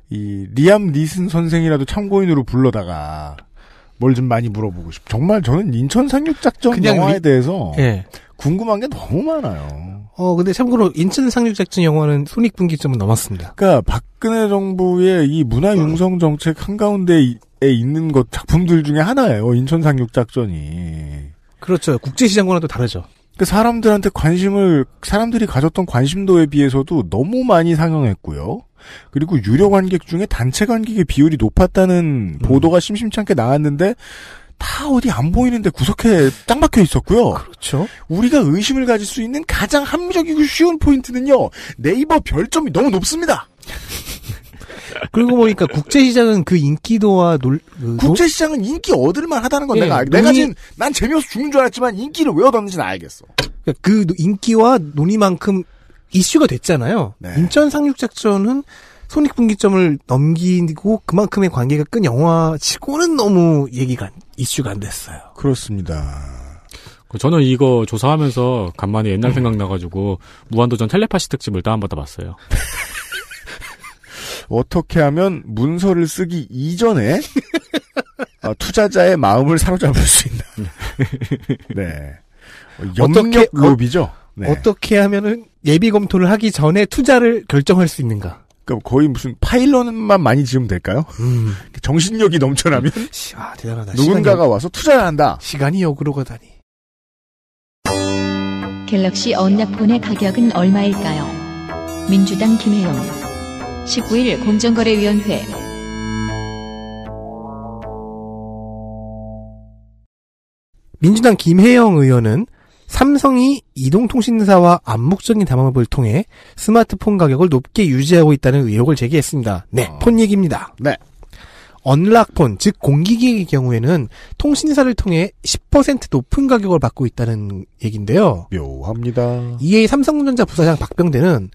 이 리암 리슨 선생이라도 참고인으로 불러다가 뭘 좀 많이 물어보고 싶. 정말 저는 인천 상륙작전 영화에 리... 대해서 네. 궁금한 게 너무 많아요. 어, 근데 참고로 인천 상륙작전 영화는 손익분기점은 넘었습니다. 그러니까 박근혜 정부의 이 문화 어. 융성 정책 한가운데에 있는 것 작품들 중에 하나예요. 인천 상륙작전이. 그렇죠. 국제시장과는 또 다르죠. 그 사람들한테 관심을 사람들이 가졌던 관심도에 비해서도 너무 많이 상영했고요. 그리고 유료 관객 중에 단체 관객의 비율이 높았다는 음. 보도가 심심찮게 나왔는데 다 어디 안 보이는데 구석에 짱 박혀 있었고요. 그렇죠. 우리가 의심을 가질 수 있는 가장 합리적이고 쉬운 포인트는요. 네이버 별점이 너무 높습니다. 그리고 보니까 국제시장은 그 인기도와 놀, 그 국제시장은 인기 얻을만 하다는 건 예, 내가, 논의... 내가 지금, 난 재미없어 죽는 줄 알았지만 인기를 왜 얻었는지는 알겠어. 그러니까 그 인기와 논의만큼 이슈가 됐잖아요. 네. 인천 상륙작전은 손익분기점을 넘기고 그만큼의 관계가 끈 영화치고는 너무 얘기가 이슈가 안 됐어요. 그렇습니다. 그 저는 이거 조사하면서 간만에 옛날 생각 나가지고 무한도전 텔레파시 특집을 다운받아 봤어요. 어떻게 하면 문서를 쓰기 이전에 아, 투자자의 마음을 사로잡을 수 있나? 네. 염력 로비죠. 어, 네. 어떻게 하면은 예비 검토를 하기 전에 투자를 결정할 수 있는가? 그러니까 거의 무슨 파일럿만 많이 지으면 될까요? 음. 정신력이 넘쳐나면 아, 대단하다. 누군가가 와서 투자를 한다. 시간이 역으로 가다니. 갤럭시 언락폰의 가격은 얼마일까요? 민주당 김혜영 19일 공정거래위원회 민주당 김혜영 의원은 삼성이 이동통신사와 암묵적인 담합을 통해 스마트폰 가격을 높게 유지하고 있다는 의혹을 제기했습니다. 네, 어... 폰 얘기입니다. 네. 언락폰, 즉 공기기의 경우에는 통신사를 통해 10% 높은 가격을 받고 있다는 얘기인데요. 묘합니다. 이에 삼성전자 부사장 박병대는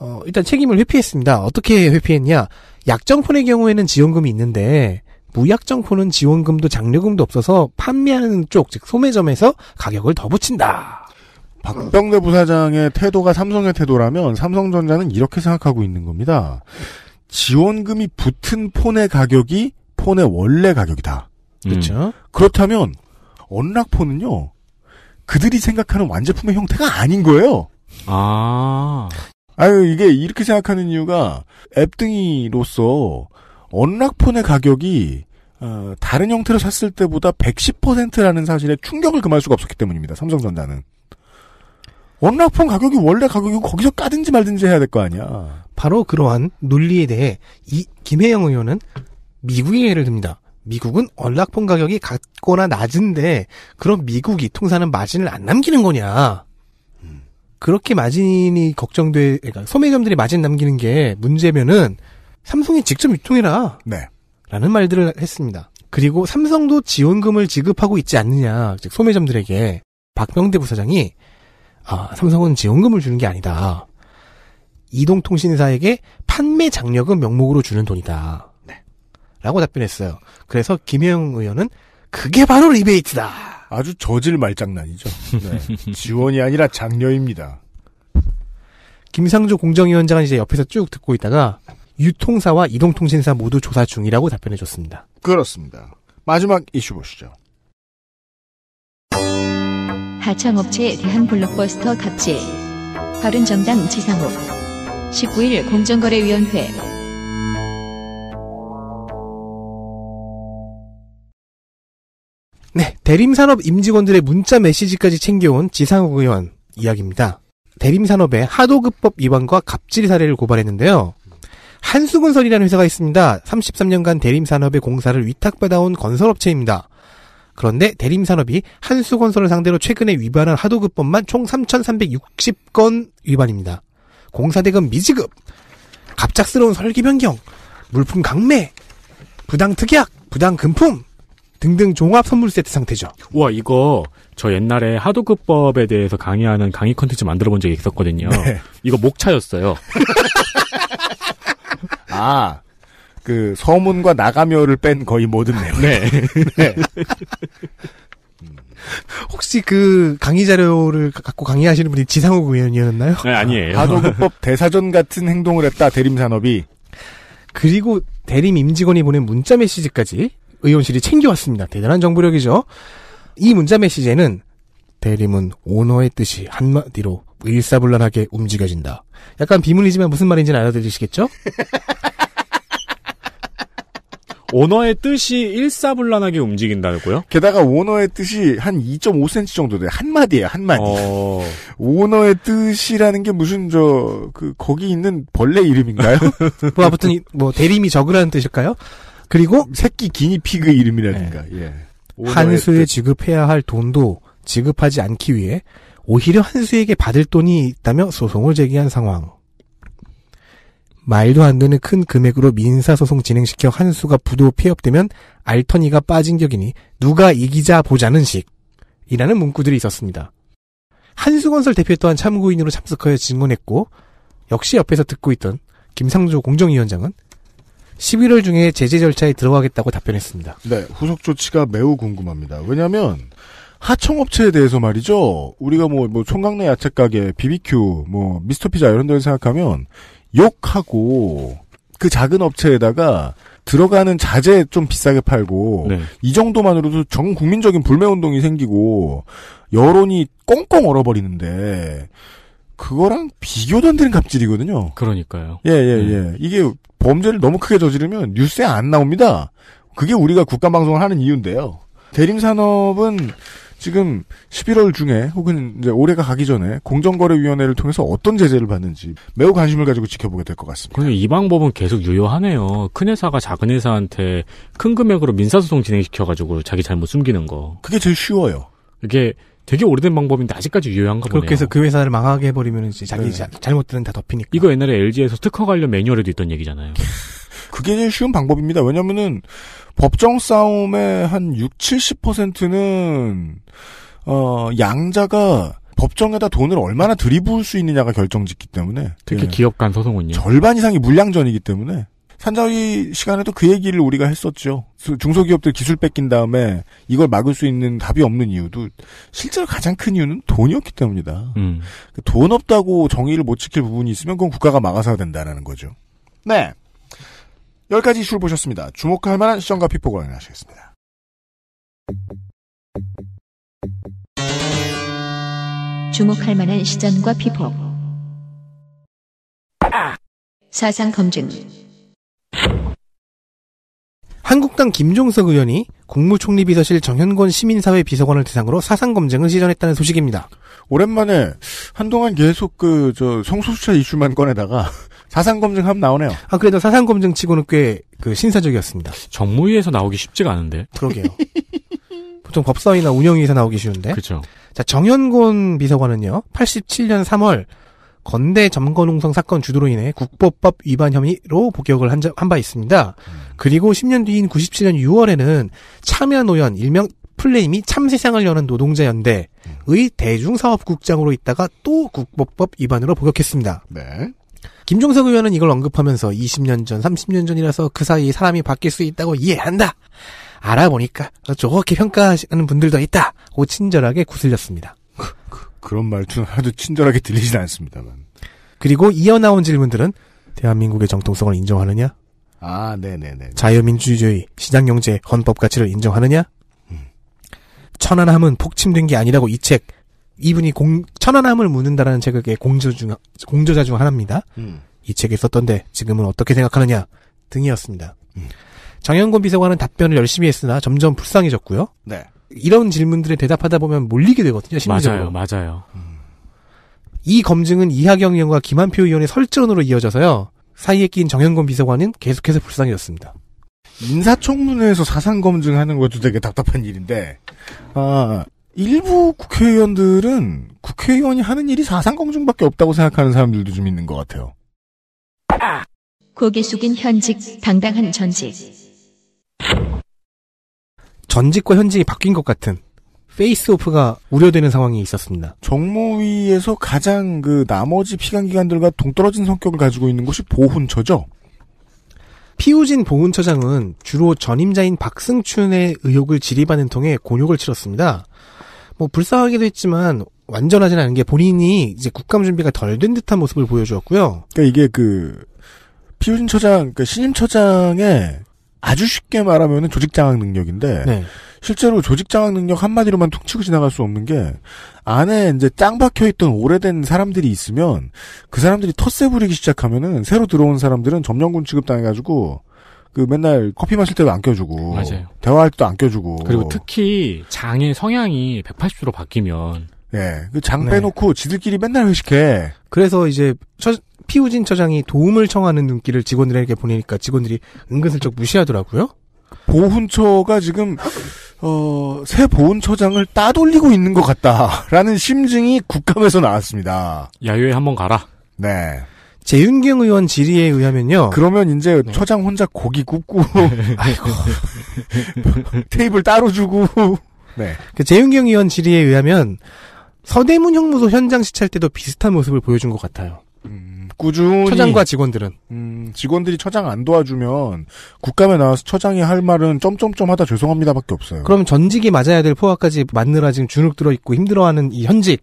어, 일단 책임을 회피했습니다. 어떻게 회피했냐? 약정폰의 경우에는 지원금이 있는데 무약정포는 지원금도 장려금도 없어서 판매하는 쪽, 즉 소매점에서 가격을 더 붙인다. 박병대 부사장의 태도가 삼성의 태도라면 삼성전자는 이렇게 생각하고 있는 겁니다. 지원금이 붙은 폰의 가격이 폰의 원래 가격이다. 그렇죠. 음. 그렇다면 언락폰은요 그들이 생각하는 완제품의 형태가 아닌 거예요. 아. 아유 이게 이렇게 생각하는 이유가 앱등이로서 언락폰의 가격이 어, 다른 형태로 샀을 때보다 110%라는 사실에 충격을 금할 수가 없었기 때문입니다. 삼성전자는. 원락폰 가격이 원래 가격이고 거기서 까든지 말든지 해야 될 거 아니야. 바로 그러한 논리에 대해 이 김혜영 의원은 미국의 예를 듭니다. 미국은 언락폰 가격이 같거나 낮은데 그럼 미국이 통사는 마진을 안 남기는 거냐? 그렇게 마진이 걱정돼, 그러니까 소매점들이 마진 남기는 게 문제면은 삼성이 직접 유통해라. 네. 라는 말들을 했습니다. 그리고 삼성도 지원금을 지급하고 있지 않느냐, 즉 소매점들에게 박병대 부사장이 아, 삼성은 지원금을 주는 게 아니다. 이동통신사에게 판매 장려금 명목으로 주는 돈이다. 네. 라고 답변했어요. 그래서 김혜영 의원은 그게 바로 리베이트다. 아주 저질 말장난이죠. 네. 지원이 아니라 장려입니다. 김상조 공정위원장은 이제 옆에서 쭉 듣고 있다가 유통사와 이동통신사 모두 조사 중이라고 답변해 줬습니다. 그렇습니다. 마지막 이슈 보시죠. 하청업체에 대한 블록버스터 갑질. 바른정당 지상욱. 19일 공정거래위원회. 네, 대림산업 임직원들의 문자 메시지까지 챙겨온 지상욱 의원 이야기입니다. 대림산업의 하도급법 위반과 갑질 사례를 고발했는데요. 한수건설이라는 회사가 있습니다. 33년간 대림산업의 공사를 위탁받아온 건설업체입니다. 그런데 대림산업이 한수건설을 상대로 최근에 위반한 하도급법만 총 3,360건 위반입니다. 공사대금 미지급, 갑작스러운 설계 변경, 물품 강매, 부당 특약, 부당 금품 등등 종합 선물 세트 상태죠. 우와 이거 저 옛날에 하도급법에 대해서 강의하는 강의 컨텐츠 만들어 본 적이 있었거든요. 네. 이거 목차였어요. 아, 그 서문과 나가며를 뺀 거의 모든 내용. 네. 네. 음. 혹시 그 강의 자료를 갖고 강의하시는 분이 지상욱 의원이었나요? 네, 아니에요. 하도급법 대사전 같은 행동을 했다 대림 산업이. 그리고 대림 임직원이 보낸 문자 메시지까지 의원실이 챙겨왔습니다. 대단한 정보력이죠. 이 문자 메시지에는 대림은 오너의 뜻이 한마디로 일사불란하게 움직여진다. 약간 비문이지만 무슨 말인지는 알아들으시겠죠? 오너의 뜻이 일사불란하게 움직인다고요? 게다가 오너의 뜻이 한 2.5cm 정도 돼요. 한마디예요, 한마디. 어... 오너의 뜻이라는 게 무슨 저, 그, 거기 있는 벌레 이름인가요? 뭐, 아무튼, 뭐, 대림이 적으라는 뜻일까요? 그리고. 새끼 기니피그 이름이라든가, 네. 예. 한수에 뜻. 지급해야 할 돈도 지급하지 않기 위해 오히려 한수에게 받을 돈이 있다며 소송을 제기한 상황. 말도 안 되는 큰 금액으로 민사소송 진행시켜 한수가 부도 폐업되면 알턴이가 빠진 격이니 누가 이기자 보자는 식. 이라는 문구들이 있었습니다. 한수건설 대표 또한 참고인으로 참석하여 증언했고, 역시 옆에서 듣고 있던 김상조 공정위원장은 11월 중에 제재 절차에 들어가겠다고 답변했습니다. 네, 후속 조치가 매우 궁금합니다. 왜냐하면 하청업체에 대해서 말이죠. 우리가 뭐, 뭐, 총각내 야채가게, BBQ, 뭐, 미스터 피자 이런 데를 생각하면 욕하고 그 작은 업체에다가 들어가는 자재 좀 비싸게 팔고 네. 이 정도만으로도 전 국민적인 불매 운동이 생기고 여론이 꽁꽁 얼어버리는데 그거랑 비교도 안 되는 갑질이거든요. 그러니까요. 예, 예, 음. 예. 이게 범죄를 너무 크게 저지르면 뉴스에 안 나옵니다. 그게 우리가 국가방송을 하는 이유인데요. 대림산업은 지금 11월 중에 혹은 이제 올해가 가기 전에 공정거래위원회를 통해서 어떤 제재를 받는지 매우 관심을 가지고 지켜보게 될 것 같습니다. 이 방법은 계속 유효하네요. 큰 회사가 작은 회사한테 큰 금액으로 민사소송 진행시켜가지고 자기 잘못 숨기는 거. 그게 제일 쉬워요. 이게 되게 오래된 방법인데 아직까지 유효한가 보네요. 그렇게 해서 그 회사를 망하게 해버리면 이제 자기 네. 잘못들은 다 덮이니까. 이거 옛날에 LG에서 특허 관련 매뉴얼에도 있던 얘기잖아요. 그게 제일 쉬운 방법입니다. 왜냐면은 법정 싸움의 한 6, 0 70%는 어, 양자가 법정에다 돈을 얼마나 들이부을 수 있느냐가 결정짓기 때문에 특히 예. 기업 간 소송은요. 절반 이상이 물량전이기 때문에 산자위 시간에도 그 얘기를 우리가 했었죠. 중소기업들 기술 뺏긴 다음에 이걸 막을 수 있는 답이 없는 이유도 실제로 가장 큰 이유는 돈이었기 때문이다. 음. 그 돈 없다고 정의를 못 지킬 부분이 있으면 그건 국가가 막아서야 된다라는 거죠. 네. 10가지 이슈를 보셨습니다. 주목할 만한 시점과 피폭을 안내하시겠습니다. 주목할 만한 시전과 피폭 사상 검증 한국당 김종석 의원이 국무총리 비서실 정현권 시민사회 비서관을 대상으로 사상 검증을 시전했다는 소식입니다. 오랜만에 한동안 계속 그 저 성소수자 이슈만 꺼내다가 사상검증하면 나오네요. 아, 그래도 사상검증 치고는 꽤 그 신사적이었습니다. 정무위에서 나오기 쉽지가 않은데. 그러게요. 보통 법사위나 운영위에서 나오기 쉬운데. 그죠. 자, 정현곤 비서관은요, 87년 3월, 건대 점거농성 사건 주도로 인해 국법법 위반 혐의로 복역을 한바 있습니다. 음. 그리고 10년 뒤인 97년 6월에는 참여노연, 일명 플레임이 참세상을 여는 노동자연대의 대중사업국장으로 있다가 또국법법 위반으로 복역했습니다. 네. 김종석 의원은 이걸 언급하면서 20년 전, 30년 전이라서 그 사이 사람이 바뀔 수 있다고 이해한다. 알아보니까 저렇게 평가하는 분들도 있다고 친절하게 구슬렸습니다. 그, 그, 그런 말투는 하도 나 친절하게 들리진 않습니다만. 그리고 이어나온 질문들은 대한민국의 정통성을 인정하느냐? 아, 네네네. 자유민주주의, 시장경제, 헌법 가치를 인정하느냐? 음. 천안함은 폭침된 게 아니라고 이책 이분이 공, 천안함을 묻는다라는 책의 공조 중, 공조자 중 하나입니다. 음. 이 책에 썼던데 지금은 어떻게 생각하느냐 등이었습니다. 음. 장현곤 비서관은 답변을 열심히 했으나 점점 불쌍해졌고요. 네. 이런 질문들에 대답하다 보면 몰리게 되거든요. 심리적으로. 맞아요. 맞아요. 이 검증은 이하경 의원과 김한표 의원의 설전으로 이어져서요. 사이에 낀 정현곤 비서관은 계속해서 불쌍해졌습니다. 인사청문회에서 사상 검증하는 것도 되게 답답한 일인데, 아, 일부 국회의원들은 국회의원이 하는 일이 사상공중밖에 없다고 생각하는 사람들도 좀 있는 것 같아요. 고개 숙인 현직, 당당한 전직. 전직과 현직이 바뀐 것 같은 페이스오프가 우려되는 상황이 있었습니다. 정무위에서 가장 그 나머지 피감기관들과 동떨어진 성격을 가지고 있는 것이 보훈처죠. 피우진 보훈처장은 주로 전임자인 박승춘의 의혹을 질의하는 통해 곤욕을 치렀습니다. 뭐 불쌍하기도 했지만 완전하진 않은 게 본인이 이제 국감 준비가 덜 된 듯한 모습을 보여주었고요. 그러니까 이게 그 피우진 처장, 그러니까 신임 처장의 아주 쉽게 말하면 조직 장악 능력인데 네. 실제로 조직 장악 능력 한마디로만 툭치고 지나갈 수 없는 게 안에 이제 짱 박혀 있던 오래된 사람들이 있으면 그 사람들이 텃세 부리기 시작하면은 새로 들어온 사람들은 점령군 취급당해 가지고 그 맨날 커피 마실 때도 안 껴주고 맞아요. 대화할 때도 안 껴주고 그리고 특히 장의 성향이 180도로 바뀌면 예, 그장 네. 빼놓고 지들끼리 맨날 회식해. 그래서 이제 처, 피우진 처장이 도움을 청하는 눈길을 직원들에게 보내니까 직원들이 은근슬쩍 무시하더라고요. 보훈처가 지금 어, 새 보훈처장을 따돌리고 있는 것 같다라는 심증이 국감에서 나왔습니다. 야유회 한번 가라. 네. 재윤경 의원 질의에 의하면요. 그러면 이제 네. 처장 혼자 고기 굽고 네. 아이고 테이블 따로 주고 네. 네. 그 재윤경 의원 질의에 의하면 서대문 형무소 현장 시찰 때도 비슷한 모습을 보여준 것 같아요. 음, 꾸준히 처장과 직원들은 음, 직원들이 처장 안 도와주면 국감에 나와서 처장이 할 말은 점점점 하다 죄송합니다밖에 없어요. 그럼 전직이 맞아야 될 포화까지 맞느라 지금 주눅 들어 있고 힘들어하는 이 현직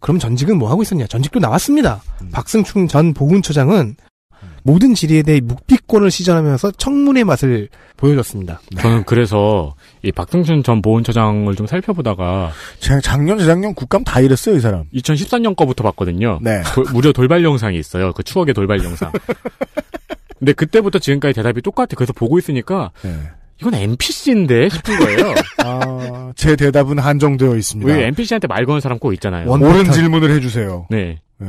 그럼 전직은 뭐 하고 있었냐? 전직도 나왔습니다. 음. 박승충 전 보훈처장은 모든 질의에 대해 묵비권을 시전하면서 청문의 맛을 보여줬습니다. 네. 저는 그래서 이 박승준 전 보훈처장을 좀 살펴보다가 제가 작년 재작년 국감 다 이랬어요 이 사람. 2013년 거부터 봤거든요. 네. 도, 무려 돌발 영상이 있어요. 그 추억의 돌발 영상. 근데 그때부터 지금까지 대답이 똑같아. 그래서 보고 있으니까 네. 이건 NPC인데 싶은 거예요. 아, 제 대답은 한정되어 있습니다. 왜 NPC한테 말 거는 사람 꼭 있잖아요. 옳은 질문을 해주세요. 네. 네.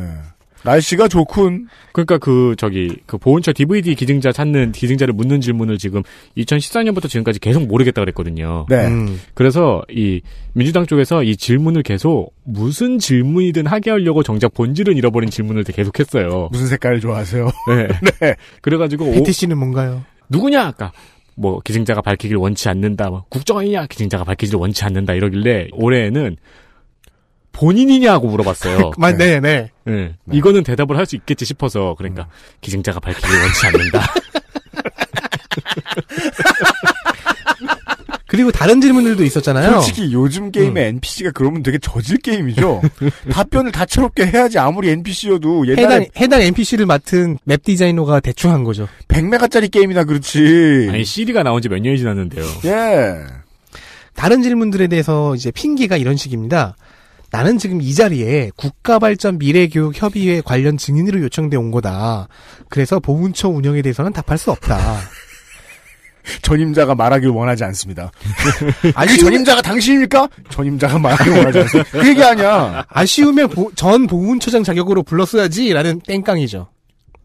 날씨가 좋군. 그러니까 그 저기 그 보훈처 DVD 기증자 찾는 기증자를 묻는 질문을 지금 2014년부터 지금까지 계속 모르겠다 그랬거든요. 네. 음. 그래서 이 민주당 쪽에서 이 질문을 계속 무슨 질문이든 하게 하려고 정작 본질은 잃어버린 질문을 계속했어요. 무슨 색깔 좋아하세요? 네. 네. 그래가지고 패 t c 는 뭔가요? 누구냐 아까 그러니까 뭐 기증자가 밝히길 원치 않는다. 뭐 국정원이냐 기증자가 밝히길 원치 않는다 이러길래 올해에는 본인이냐고 물어봤어요. 네, 네, 네. 네. 이거는 대답을 할 수 있겠지 싶어서 그러니까 음. 기증자가 밝히길 원치 않는다. 그리고 다른 질문들도 있었잖아요. 솔직히 요즘 게임의 음. NPC가 그러면 되게 저질 게임이죠. 답변을 다채롭게 해야지 아무리 NPC여도 해당, 해당 NPC를 맡은 맵 디자이너가 대충 한 거죠. 100메가짜리 게임이나 그렇지. 아니 CD가 나온 지 몇 년이 지났는데요. 예. 다른 질문들에 대해서 이제 핑계가 이런 식입니다. 나는 지금 이 자리에 국가발전 미래교육협의회 관련 증인으로 요청돼 온 거다. 그래서 보훈처 운영에 대해서는 답할 수 없다. 전임자가 말하길 원하지 않습니다. 아니 전임자가 당신입니까? 전임자가 말하길 원하지 않습니다. 그 얘기 아니야. 아쉬우면 보, 전 보훈처장 자격으로 불렀어야지라는 땡깡이죠.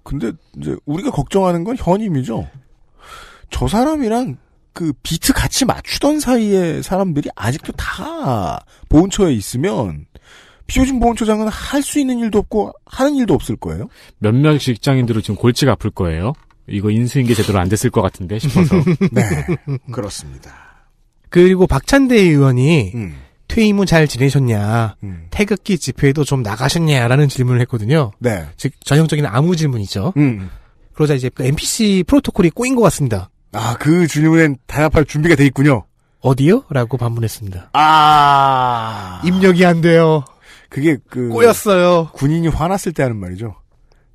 근데 이제 우리가 걱정하는 건 현임이죠. 저 사람이랑 그 비트 같이 맞추던 사이에 사람들이 아직도 다 보훈처에 있으면 피조진 보훈처장은 할 수 있는 일도 없고 하는 일도 없을 거예요. 몇몇 직장인들은 지금 골치가 아플 거예요. 이거 인수인계 제대로 안 됐을 것 같은데 싶어서. 네, 그렇습니다. 그리고 박찬대 의원이 음. 퇴임 후 잘 지내셨냐, 음. 태극기 집회에도 좀 나가셨냐라는 질문을 했거든요. 네. 즉 전형적인 아무 질문이죠. 음. 그러자 이제 그 NPC 프로토콜이 꼬인 것 같습니다. 아, 그 질문엔 대답할 준비가 돼 있군요. 어디요? 라고 반문했습니다. 아. 입력이 안 돼요. 그게 그. 꼬였어요. 군인이 화났을 때 하는 말이죠.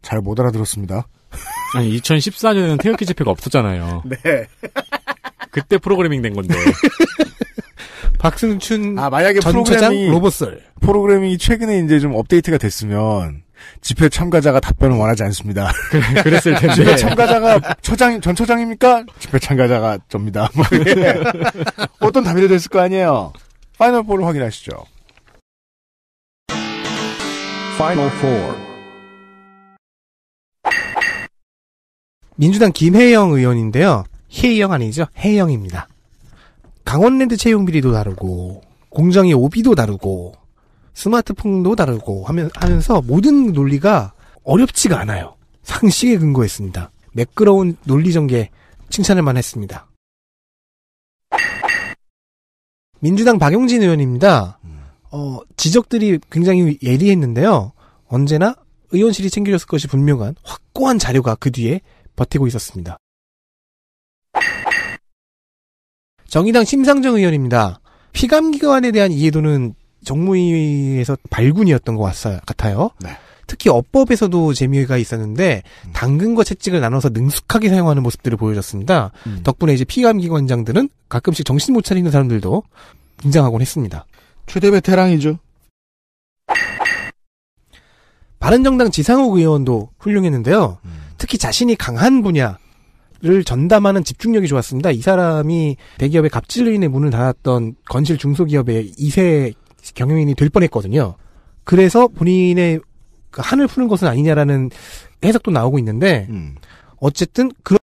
잘 못 알아들었습니다. 아니, 2014년에는 태극기 집회가 없었잖아요. 네. 그때 프로그래밍 된 건데. 박승춘 아 만약에 프로그래밍이 로봇설 프로그래밍이 최근에 이제 좀 업데이트가 됐으면 집회 참가자가 답변을 원하지 않습니다. 그랬을 텐데 집회 참가자가 처장 전 처장입니까? 집회 참가자가 접니다. 뭐 어떤 답이 되었을 거 아니에요. 파이널 4를 확인하시죠. 파이널 4 민주당 김혜영 의원인데요. 혜영 아니죠? 혜영입니다. 강원랜드 채용비리도 다르고 공정의 오비도 다르고 스마트폰도 다르고 하면, 하면서 모든 논리가 어렵지가 않아요. 상식에 근거했습니다. 매끄러운 논리 전개 칭찬을 만 했습니다. 민주당 박용진 의원입니다. 어, 지적들이 굉장히 예리했는데요. 언제나 의원실이 챙겨줬을 것이 분명한 확고한 자료가 그 뒤에 버티고 있었습니다. 정의당 심상정 의원입니다. 피감기관에 대한 이해도는 정무위에서 발군이었던 것 같아요. 네. 특히 어법에서도 재미가 있었는데 음. 당근과 채찍을 나눠서 능숙하게 사용하는 모습들을 보여줬습니다. 음. 덕분에 이제 피감기관장들은 가끔씩 정신 못 차리는 사람들도 등장하곤 했습니다. 최대 베테랑이죠. 바른정당 지상욱 의원도 훌륭했는데요. 음. 특히 자신이 강한 분야를 전담하는 집중력이 좋았습니다. 이 사람이 대기업의 갑질인의 문을 닫았던 건실 중소기업의 2세 경영인이 될 뻔했거든요. 그래서 본인의 그 한을 푸는 것은 아니냐라는 해석도 나오고 있는데 음. 어쨌든 그런